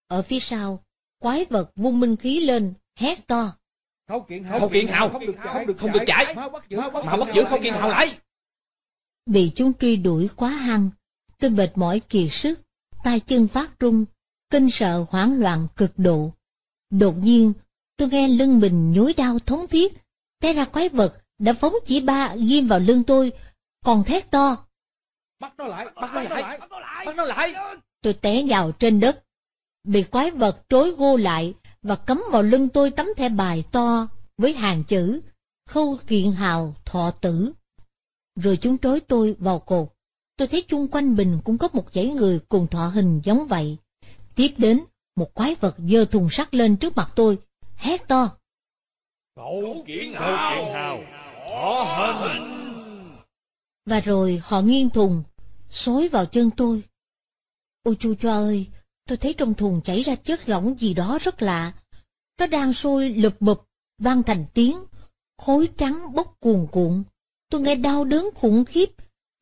Ở phía sau, quái vật vung minh khí lên, hét to. Khâu kiện hào, không, kiện hào. không được không được, không được chạy. Mà bắt giữ không kiện hào lại. Bị chúng truy đuổi quá hăng, Tôi mệt mỏi kiệt sức, tay chân phát run, kinh sợ hoảng loạn cực độ. Đột nhiên, tôi nghe lưng mình nhối đau thống thiết, té ra quái vật đã phóng chỉ ba ghim vào lưng tôi, còn thét to. Bắt nó lại, bắt nó lại, bắt nó lại. Tôi té nhào trên đất, bị quái vật trối gô lại và cấm vào lưng tôi tấm thẻ bài to với hàng chữ khâu kiện hào thọ tử. Rồi chúng trói tôi vào cột tôi thấy chung quanh bình cũng có một dãy người cùng thọ hình giống vậy. Tiếp đến, một quái vật dơ thùng sắt lên trước mặt tôi, hét to. Cậu kiện hào, hào, thọ hình. Và rồi họ nghiêng thùng, xối vào chân tôi. Ôi chu cho ơi, tôi thấy trong thùng chảy ra chất lỏng gì đó rất lạ. Nó đang sôi lụp bụp, vang thành tiếng, khối trắng bốc cuồn cuộn. Tôi nghe đau đớn khủng khiếp,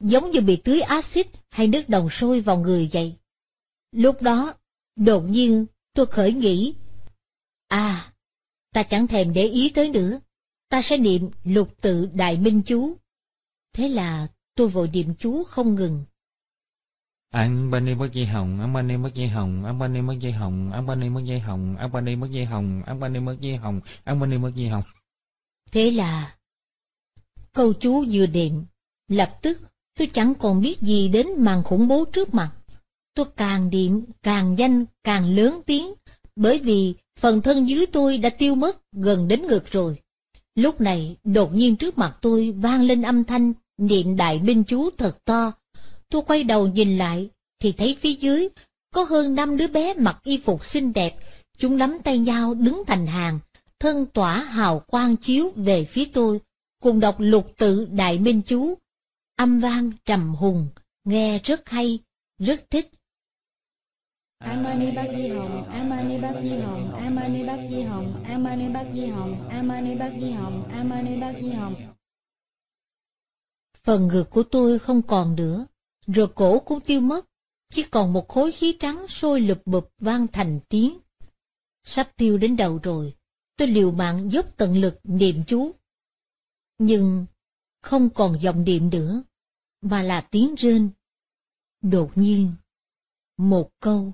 giống như bị tưới axit hay nước đồng sôi vào người vậy. Lúc đó, đột nhiên tôi khởi nghĩ, à, ta chẳng thèm để ý tới nữa, ta sẽ niệm lục tự đại minh chú. Thế là tôi vội niệm chú không ngừng. Ăn ba ni mất dây hồng, ăn ba ni mất dây hồng, ăn ba ni mất dây hồng, ăn ba ni mất dây hồng, ăn ba ni mất dây hồng, ăn ba ni mất dây hồng, ăn ba ni mất dây hồng. Thế là câu chú vừa niệm, lập tức tôi chẳng còn biết gì đến màn khủng bố trước mặt. Tôi càng điệm, càng danh càng lớn tiếng, bởi vì phần thân dưới tôi đã tiêu mất gần đến ngực rồi. Lúc này, đột nhiên trước mặt tôi vang lên âm thanh, niệm đại minh chú thật to. Tôi quay đầu nhìn lại, thì thấy phía dưới, có hơn năm đứa bé mặc y phục xinh đẹp, chúng nắm tay nhau đứng thành hàng, thân tỏa hào quang chiếu về phía tôi, cùng đọc lục tự đại minh chú âm vang trầm hùng, nghe rất hay, rất thích. Amani Bác Di Hồng, Amani Bác Di Hồng, Amani Bác Di Hồng, Amani Bác Di Hồng, Amani Bác Di Hồng, Amani Bác Di Hồng. Phần ngực của tôi không còn nữa, rồi cổ cũng tiêu mất, chỉ còn một khối khí trắng sôi lụp bụp vang thành tiếng. Sắp tiêu đến đầu rồi, tôi liều mạng dốc tận lực niệm chú. Nhưng không còn giọng điện nữa, mà là tiếng rên. Đột nhiên, một câu.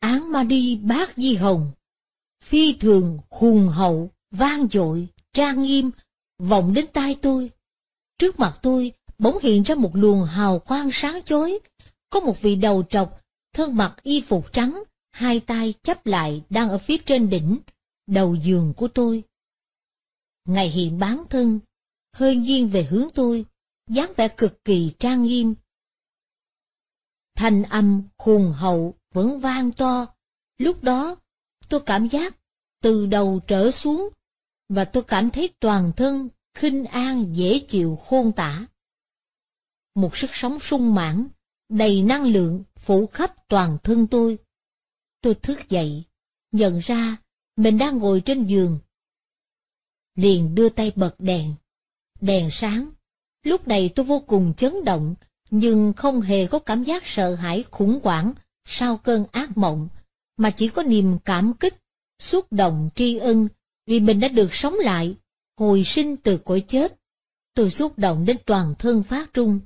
Án ma đi bác di hồng, phi thường hùng hậu, vang dội, trang nghiêm, vọng đến tai tôi. Trước mặt tôi bỗng hiện ra một luồng hào quang sáng chói, có một vị đầu trọc, thân mặc y phục trắng, hai tay chắp lại đang ở phía trên đỉnh, đầu giường của tôi. Ngày hiện bán thân, hơi nghiêng về hướng tôi, dáng vẻ cực kỳ trang nghiêm. Thanh âm hùng hậu vẫn vang to, lúc đó tôi cảm giác từ đầu trở xuống và tôi cảm thấy toàn thân khinh an dễ chịu khôn tả. Một sức sống sung mãn, đầy năng lượng phủ khắp toàn thân tôi. Tôi thức dậy, nhận ra mình đang ngồi trên giường. Liền đưa tay bật đèn, đèn sáng. Lúc này tôi vô cùng chấn động, nhưng không hề có cảm giác sợ hãi khủng hoảng sau cơn ác mộng, mà chỉ có niềm cảm kích, xúc động tri ân vì mình đã được sống lại, hồi sinh từ cõi chết. Tôi xúc động đến toàn thân phát trung,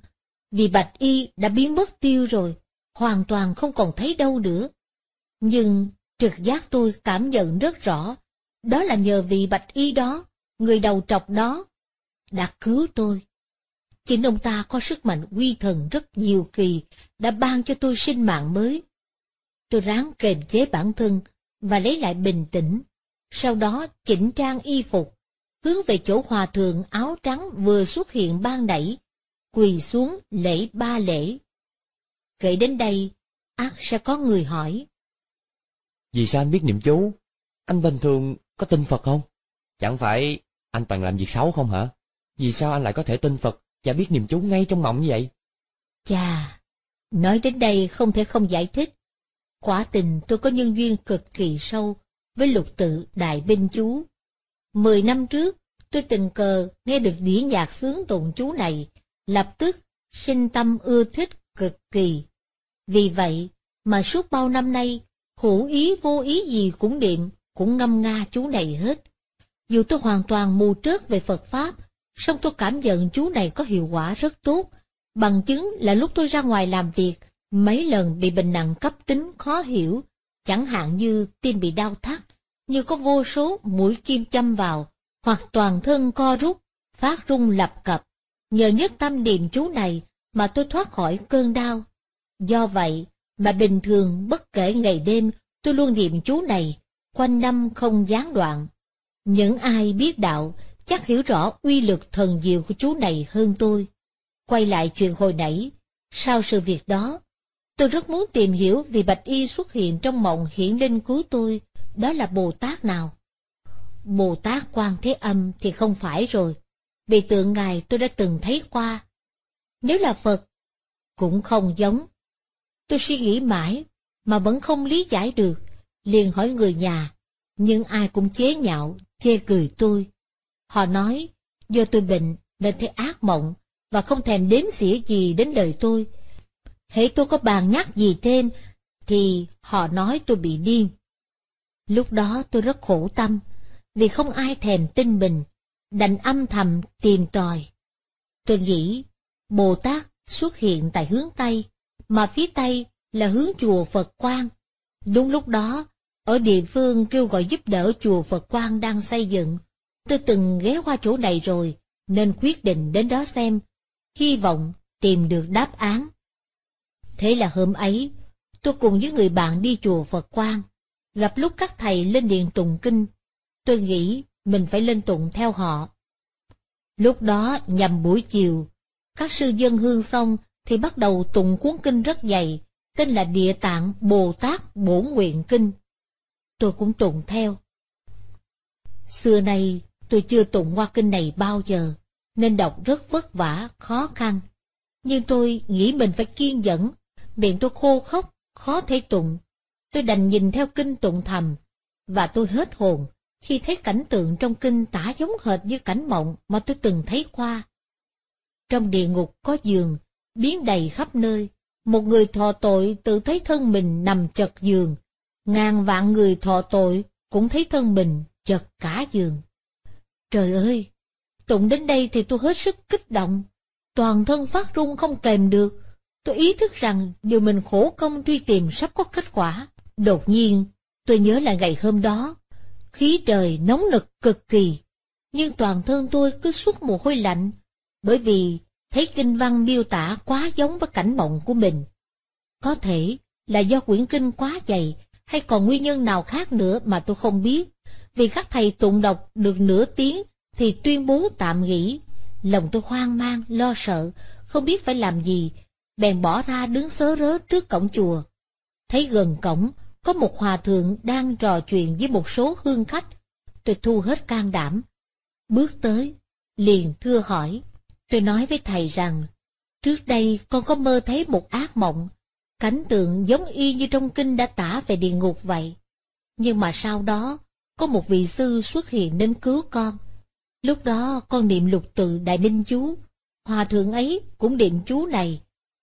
vì Bạch Y đã biến mất tiêu rồi, hoàn toàn không còn thấy đâu nữa. Nhưng trực giác tôi cảm nhận rất rõ, đó là nhờ vị Bạch Y đó, người đầu trọc đó, đã cứu tôi. Chính ông ta có sức mạnh uy thần rất nhiều kỳ, đã ban cho tôi sinh mạng mới. Tôi ráng kềm chế bản thân và lấy lại bình tĩnh, sau đó chỉnh trang y phục, hướng về chỗ hòa thượng áo trắng vừa xuất hiện ban nãy, quỳ xuống lễ ba lễ. Kể đến đây, ác sẽ có người hỏi. Vì sao anh biết niệm chú? Anh bình thường có tin Phật không? Chẳng phải anh toàn làm việc xấu không hả? Vì sao anh lại có thể tin Phật và biết niềm chú ngay trong mộng như vậy? Chà, nói đến đây không thể không giải thích. Quả tình tôi có nhân duyên cực kỳ sâu với lục tự Đại Binh Chú. Mười năm trước, tôi tình cờ nghe được đĩa nhạc sướng tụng chú này, lập tức sinh tâm ưa thích cực kỳ. Vì vậy mà suốt bao năm nay, hữu ý vô ý gì cũng niệm, cũng ngâm nga chú này hết. Dù tôi hoàn toàn mù trước về Phật Pháp, song tôi cảm nhận chú này có hiệu quả rất tốt. Bằng chứng là lúc tôi ra ngoài làm việc, mấy lần bị bệnh nặng cấp tính khó hiểu, chẳng hạn như tim bị đau thắt, như có vô số mũi kim châm vào, hoặc toàn thân co rút, phát rung lập cập. Nhờ nhất tâm niệm chú này mà tôi thoát khỏi cơn đau. Do vậy, mà bình thường bất kể ngày đêm tôi luôn niệm chú này, quanh năm không gián đoạn. Những ai biết đạo chắc hiểu rõ uy lực thần diệu của chú này hơn tôi. Quay lại chuyện hồi nãy, sau sự việc đó, tôi rất muốn tìm hiểu vì Bạch Y xuất hiện trong mộng hiển linh cứu tôi, đó là Bồ Tát nào? Bồ Tát Quan Thế Âm thì không phải rồi, vì tượng Ngài tôi đã từng thấy qua. Nếu là Phật, cũng không giống. Tôi suy nghĩ mãi, mà vẫn không lý giải được, liền hỏi người nhà, nhưng ai cũng chế nhạo, chê cười tôi. Họ nói, do tôi bệnh nên thấy ác mộng và không thèm đếm xỉa gì đến lời tôi. Hễ tôi có bàn nhắc gì thêm thì họ nói tôi bị điên. Lúc đó tôi rất khổ tâm vì không ai thèm tin mình, đành âm thầm tìm tòi. Tôi nghĩ Bồ Tát xuất hiện tại hướng Tây, mà phía Tây là hướng chùa Phật Quang. Đúng lúc đó, ở địa phương kêu gọi giúp đỡ chùa Phật Quang đang xây dựng tôi từng ghé qua chỗ này rồi, nên quyết định đến đó xem, hy vọng tìm được đáp án. Thế là hôm ấy, tôi cùng với người bạn đi chùa Phật Quang, gặp lúc các thầy lên điện tụng kinh, tôi nghĩ mình phải lên tụng theo họ. Lúc đó nhằm buổi chiều, các sư dân hương xong thì bắt đầu tụng cuốn kinh rất dày, tên là Địa Tạng Bồ Tát Bổn Nguyện Kinh. Tôi cũng tụng theo. Xưa nay, tôi chưa tụng qua kinh này bao giờ, nên đọc rất vất vả, khó khăn. Nhưng tôi nghĩ mình phải kiên nhẫn, miệng tôi khô khóc, khó thể tụng. Tôi đành nhìn theo kinh tụng thầm, và tôi hết hồn khi thấy cảnh tượng trong kinh tả giống hệt như cảnh mộng mà tôi từng thấy qua. Trong địa ngục có giường, biến đầy khắp nơi, một người thọ tội tự thấy thân mình nằm chật giường, ngàn vạn người thọ tội cũng thấy thân mình chật cả giường. Trời ơi! Tụng đến đây thì tôi hết sức kích động. Toàn thân phát run không kềm được. Tôi ý thức rằng điều mình khổ công truy tìm sắp có kết quả. Đột nhiên, tôi nhớ lại ngày hôm đó. Khí trời nóng nực cực kỳ. Nhưng toàn thân tôi cứ suốt mồ hôi lạnh. Bởi vì thấy kinh văn miêu tả quá giống với cảnh mộng của mình. Có thể là do quyển kinh quá dày hay còn nguyên nhân nào khác nữa mà tôi không biết vì các thầy tụng đọc được nửa tiếng thì tuyên bố tạm nghỉ. Lòng tôi hoang mang, lo sợ, không biết phải làm gì, bèn bỏ ra đứng sớ rớ trước cổng chùa. Thấy gần cổng, có một hòa thượng đang trò chuyện với một số hương khách. Tôi thu hết can đảm. Bước tới, liền thưa hỏi. Tôi nói với thầy rằng, trước đây con có mơ thấy một ác mộng, cảnh tượng giống y như trong kinh đã tả về địa ngục vậy. Nhưng mà sau đó, có một vị sư xuất hiện đến cứu con. Lúc đó con niệm lục từ Đại Minh Chú, hòa thượng ấy cũng niệm chú này.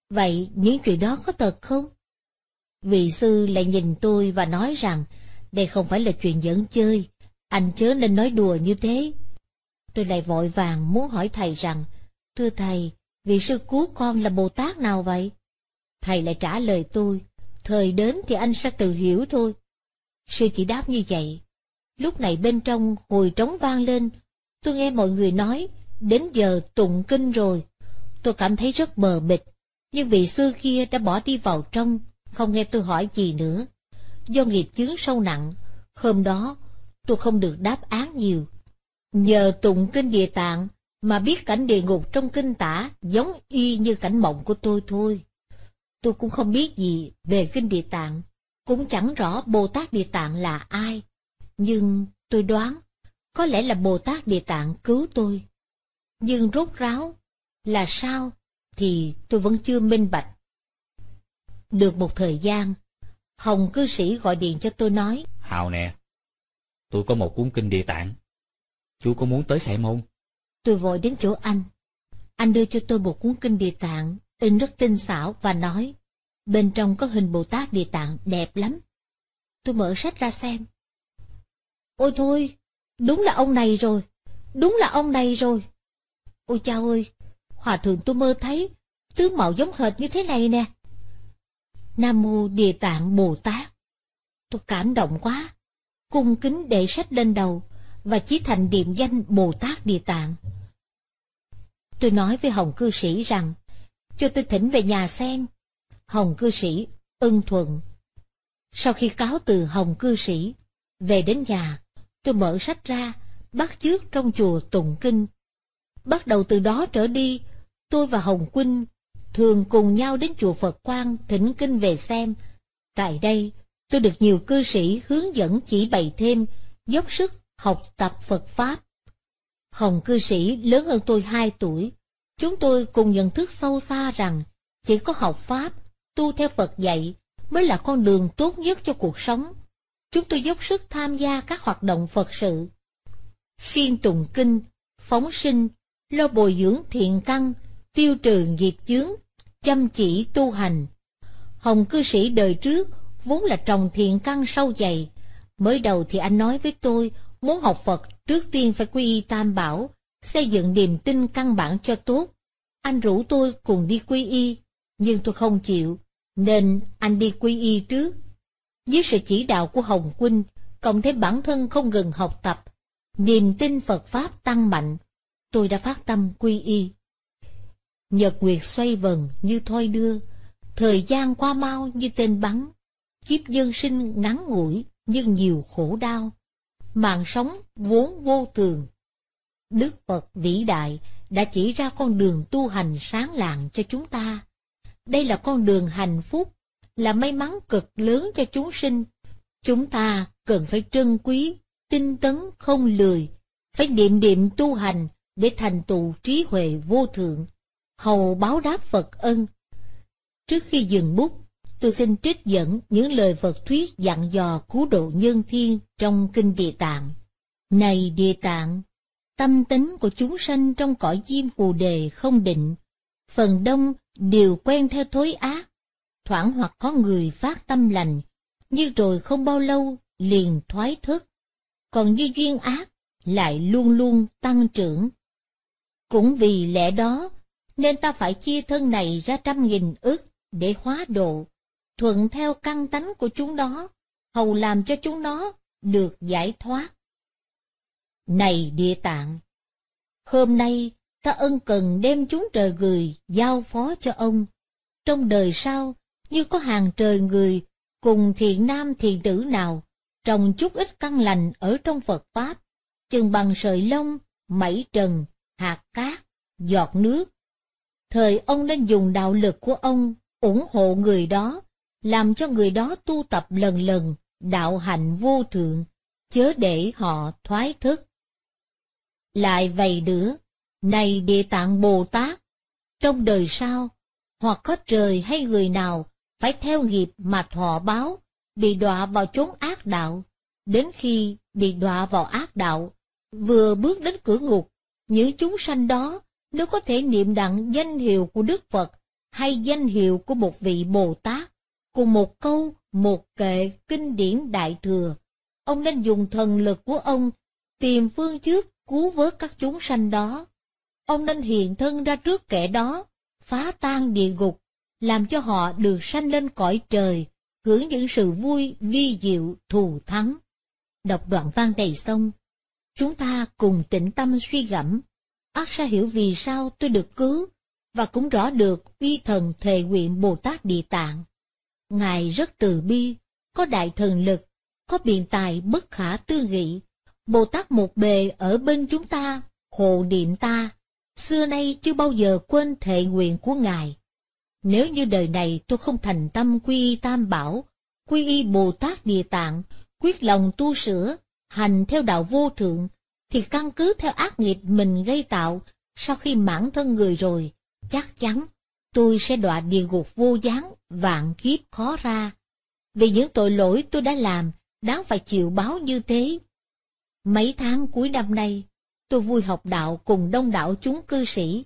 Vậy những chuyện đó có thật không? Vị sư lại nhìn tôi và nói rằng, đây không phải là chuyện giỡn chơi, anh chớ nên nói đùa như thế. Tôi lại vội vàng muốn hỏi thầy rằng, thưa thầy, vị sư cứu con là Bồ Tát nào vậy? Thầy lại trả lời tôi, thời đến thì anh sẽ tự hiểu thôi. Sư chỉ đáp như vậy, Lúc này bên trong hồi trống vang lên, tôi nghe mọi người nói, đến giờ tụng kinh rồi. Tôi cảm thấy rất bờ bịch nhưng vị sư kia đã bỏ đi vào trong, không nghe tôi hỏi gì nữa. Do nghiệp chướng sâu nặng, hôm đó tôi không được đáp án nhiều. Nhờ tụng kinh địa tạng mà biết cảnh địa ngục trong kinh tả giống y như cảnh mộng của tôi thôi. Tôi cũng không biết gì về kinh địa tạng, cũng chẳng rõ Bồ Tát địa tạng là ai. Nhưng tôi đoán, có lẽ là Bồ Tát Địa Tạng cứu tôi. Nhưng rốt ráo, là sao thì tôi vẫn chưa minh bạch. Được một thời gian, Hồng cư sĩ gọi điện cho tôi nói. Hào nè, tôi có một cuốn kinh địa tạng. Chú có muốn tới xem không? Tôi vội đến chỗ anh. Anh đưa cho tôi một cuốn kinh địa tạng, in rất tinh xảo và nói. Bên trong có hình Bồ Tát địa tạng đẹp lắm. Tôi mở sách ra xem. Ôi thôi, đúng là ông này rồi, đúng là ông này rồi. Ôi cha ơi, hòa thượng tôi mơ thấy, tướng mạo giống hệt như thế này nè. Nam mô Địa Tạng Bồ Tát. Tôi cảm động quá, cung kính đệ sách lên đầu và chí thành niệm danh Bồ Tát Địa Tạng. Tôi nói với Hồng cư sĩ rằng, cho tôi thỉnh về nhà xem. Hồng cư sĩ ưng thuận. Sau khi cáo từ Hồng cư sĩ, về đến nhà, tôi mở sách ra, bắt chước trong chùa tụng kinh. Bắt đầu từ đó trở đi, tôi và Hồng Quynh thường cùng nhau đến chùa Phật Quang thỉnh kinh về xem. Tại đây, tôi được nhiều cư sĩ hướng dẫn chỉ bày thêm, dốc sức học tập Phật Pháp. Hồng cư sĩ lớn hơn tôi 2 tuổi, chúng tôi cùng nhận thức sâu xa rằng chỉ có học Pháp, tu theo Phật dạy mới là con đường tốt nhất cho cuộc sống chúng tôi dốc sức tham gia các hoạt động Phật sự. xin tùng kinh, phóng sinh, lo bồi dưỡng thiện căn, tiêu trừ nghiệp chướng, chăm chỉ tu hành. Hồng cư sĩ đời trước vốn là trồng thiện căn sâu dày. Mới đầu thì anh nói với tôi, muốn học Phật trước tiên phải quy y tam bảo, xây dựng niềm tin căn bản cho tốt. Anh rủ tôi cùng đi quy y, nhưng tôi không chịu, nên anh đi quy y trước dưới sự chỉ đạo của Hồng Quân, cộng thêm bản thân không ngừng học tập, niềm tin Phật Pháp tăng mạnh, tôi đã phát tâm quy y. Nhật Nguyệt xoay vần như thoi đưa, thời gian qua mau như tên bắn, kiếp dân sinh ngắn ngủi nhưng nhiều khổ đau, mạng sống vốn vô thường. Đức Phật vĩ đại đã chỉ ra con đường tu hành sáng lạng cho chúng ta. Đây là con đường hạnh phúc, là may mắn cực lớn cho chúng sinh. Chúng ta cần phải trân quý, tinh tấn không lười, phải niệm niệm tu hành để thành tựu trí huệ vô thượng, hầu báo đáp Phật ân. Trước khi dừng bút, tôi xin trích dẫn những lời Phật thuyết dặn dò cứu độ nhân thiên trong Kinh Địa Tạng. Này Địa Tạng, tâm tính của chúng sanh trong cõi diêm phù đề không định, phần đông đều quen theo thối ác, thoảng hoặc có người phát tâm lành, như rồi không bao lâu liền thoái thức, còn như duyên ác lại luôn luôn tăng trưởng. Cũng vì lẽ đó, nên ta phải chia thân này ra trăm nghìn ức để hóa độ, thuận theo căn tánh của chúng đó, hầu làm cho chúng nó được giải thoát. Này địa tạng, hôm nay ta ân cần đem chúng trời gửi giao phó cho ông. Trong đời sau, như có hàng trời người, cùng thiện nam thiện tử nào, trồng chút ít căn lành ở trong Phật Pháp, chừng bằng sợi lông, mẩy trần, hạt cát, giọt nước. Thời ông nên dùng đạo lực của ông ủng hộ người đó, làm cho người đó tu tập lần lần, đạo hạnh vô thượng, chớ để họ thoái thức. Lại vầy nữa, này địa tạng Bồ Tát, trong đời sau, hoặc có trời hay người nào phải theo nghiệp mà thọ báo, bị đọa vào chốn ác đạo. Đến khi bị đọa vào ác đạo, vừa bước đến cửa ngục, những chúng sanh đó nếu có thể niệm đặng danh hiệu của Đức Phật hay danh hiệu của một vị Bồ Tát, cùng một câu, một kệ kinh điển Đại Thừa, ông nên dùng thần lực của ông tìm phương trước cứu vớt các chúng sanh đó. Ông nên hiện thân ra trước kẻ đó, phá tan địa ngục, làm cho họ được sanh lên cõi trời, hưởng những sự vui vi diệu thù thắng. Đọc đoạn văn đầy xong, chúng ta cùng tĩnh tâm suy gẫm, ác sa hiểu vì sao tôi được cứu, và cũng rõ được uy thần thề nguyện Bồ Tát Địa Tạng. Ngài rất từ bi, có đại thần lực, có biện tài bất khả tư nghị. Bồ Tát một bề ở bên chúng ta, hộ niệm ta, xưa nay chưa bao giờ quên thệ nguyện của Ngài nếu như đời này tôi không thành tâm quy y Tam Bảo, quy y Bồ Tát Địa Tạng, quyết lòng tu sửa, hành theo đạo vô thượng, thì căn cứ theo ác nghiệp mình gây tạo, sau khi mãn thân người rồi, chắc chắn tôi sẽ đọa địa ngục vô gián, vạn kiếp khó ra. Vì những tội lỗi tôi đã làm, đáng phải chịu báo như thế. Mấy tháng cuối năm nay, tôi vui học đạo cùng đông đảo chúng cư sĩ.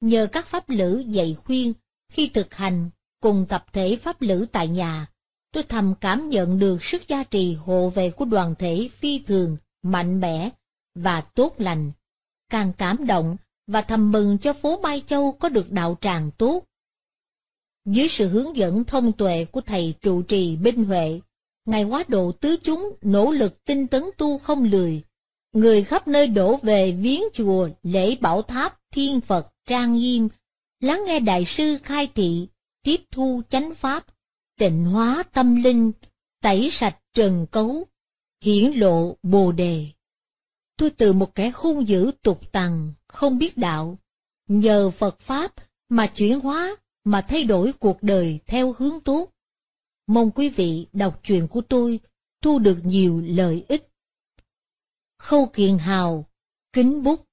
Nhờ các pháp lữ dạy khuyên, khi thực hành cùng tập thể Pháp Lữ tại nhà, tôi thầm cảm nhận được sức gia trì hộ vệ của đoàn thể phi thường, mạnh mẽ và tốt lành. Càng cảm động và thầm mừng cho phố Mai Châu có được đạo tràng tốt. Dưới sự hướng dẫn thông tuệ của thầy trụ trì Binh Huệ, Ngài quá độ tứ chúng nỗ lực tinh tấn tu không lười. Người khắp nơi đổ về viếng chùa, lễ bảo tháp, thiên Phật, trang nghiêm, lắng nghe đại sư khai thị, tiếp thu chánh pháp, tịnh hóa tâm linh, tẩy sạch trần cấu, hiển lộ bồ đề. Tôi từ một kẻ hung dữ tục tằng, không biết đạo, nhờ Phật Pháp mà chuyển hóa, mà thay đổi cuộc đời theo hướng tốt. Mong quý vị đọc truyện của tôi thu được nhiều lợi ích. Khâu Kiền Hào, Kính Bút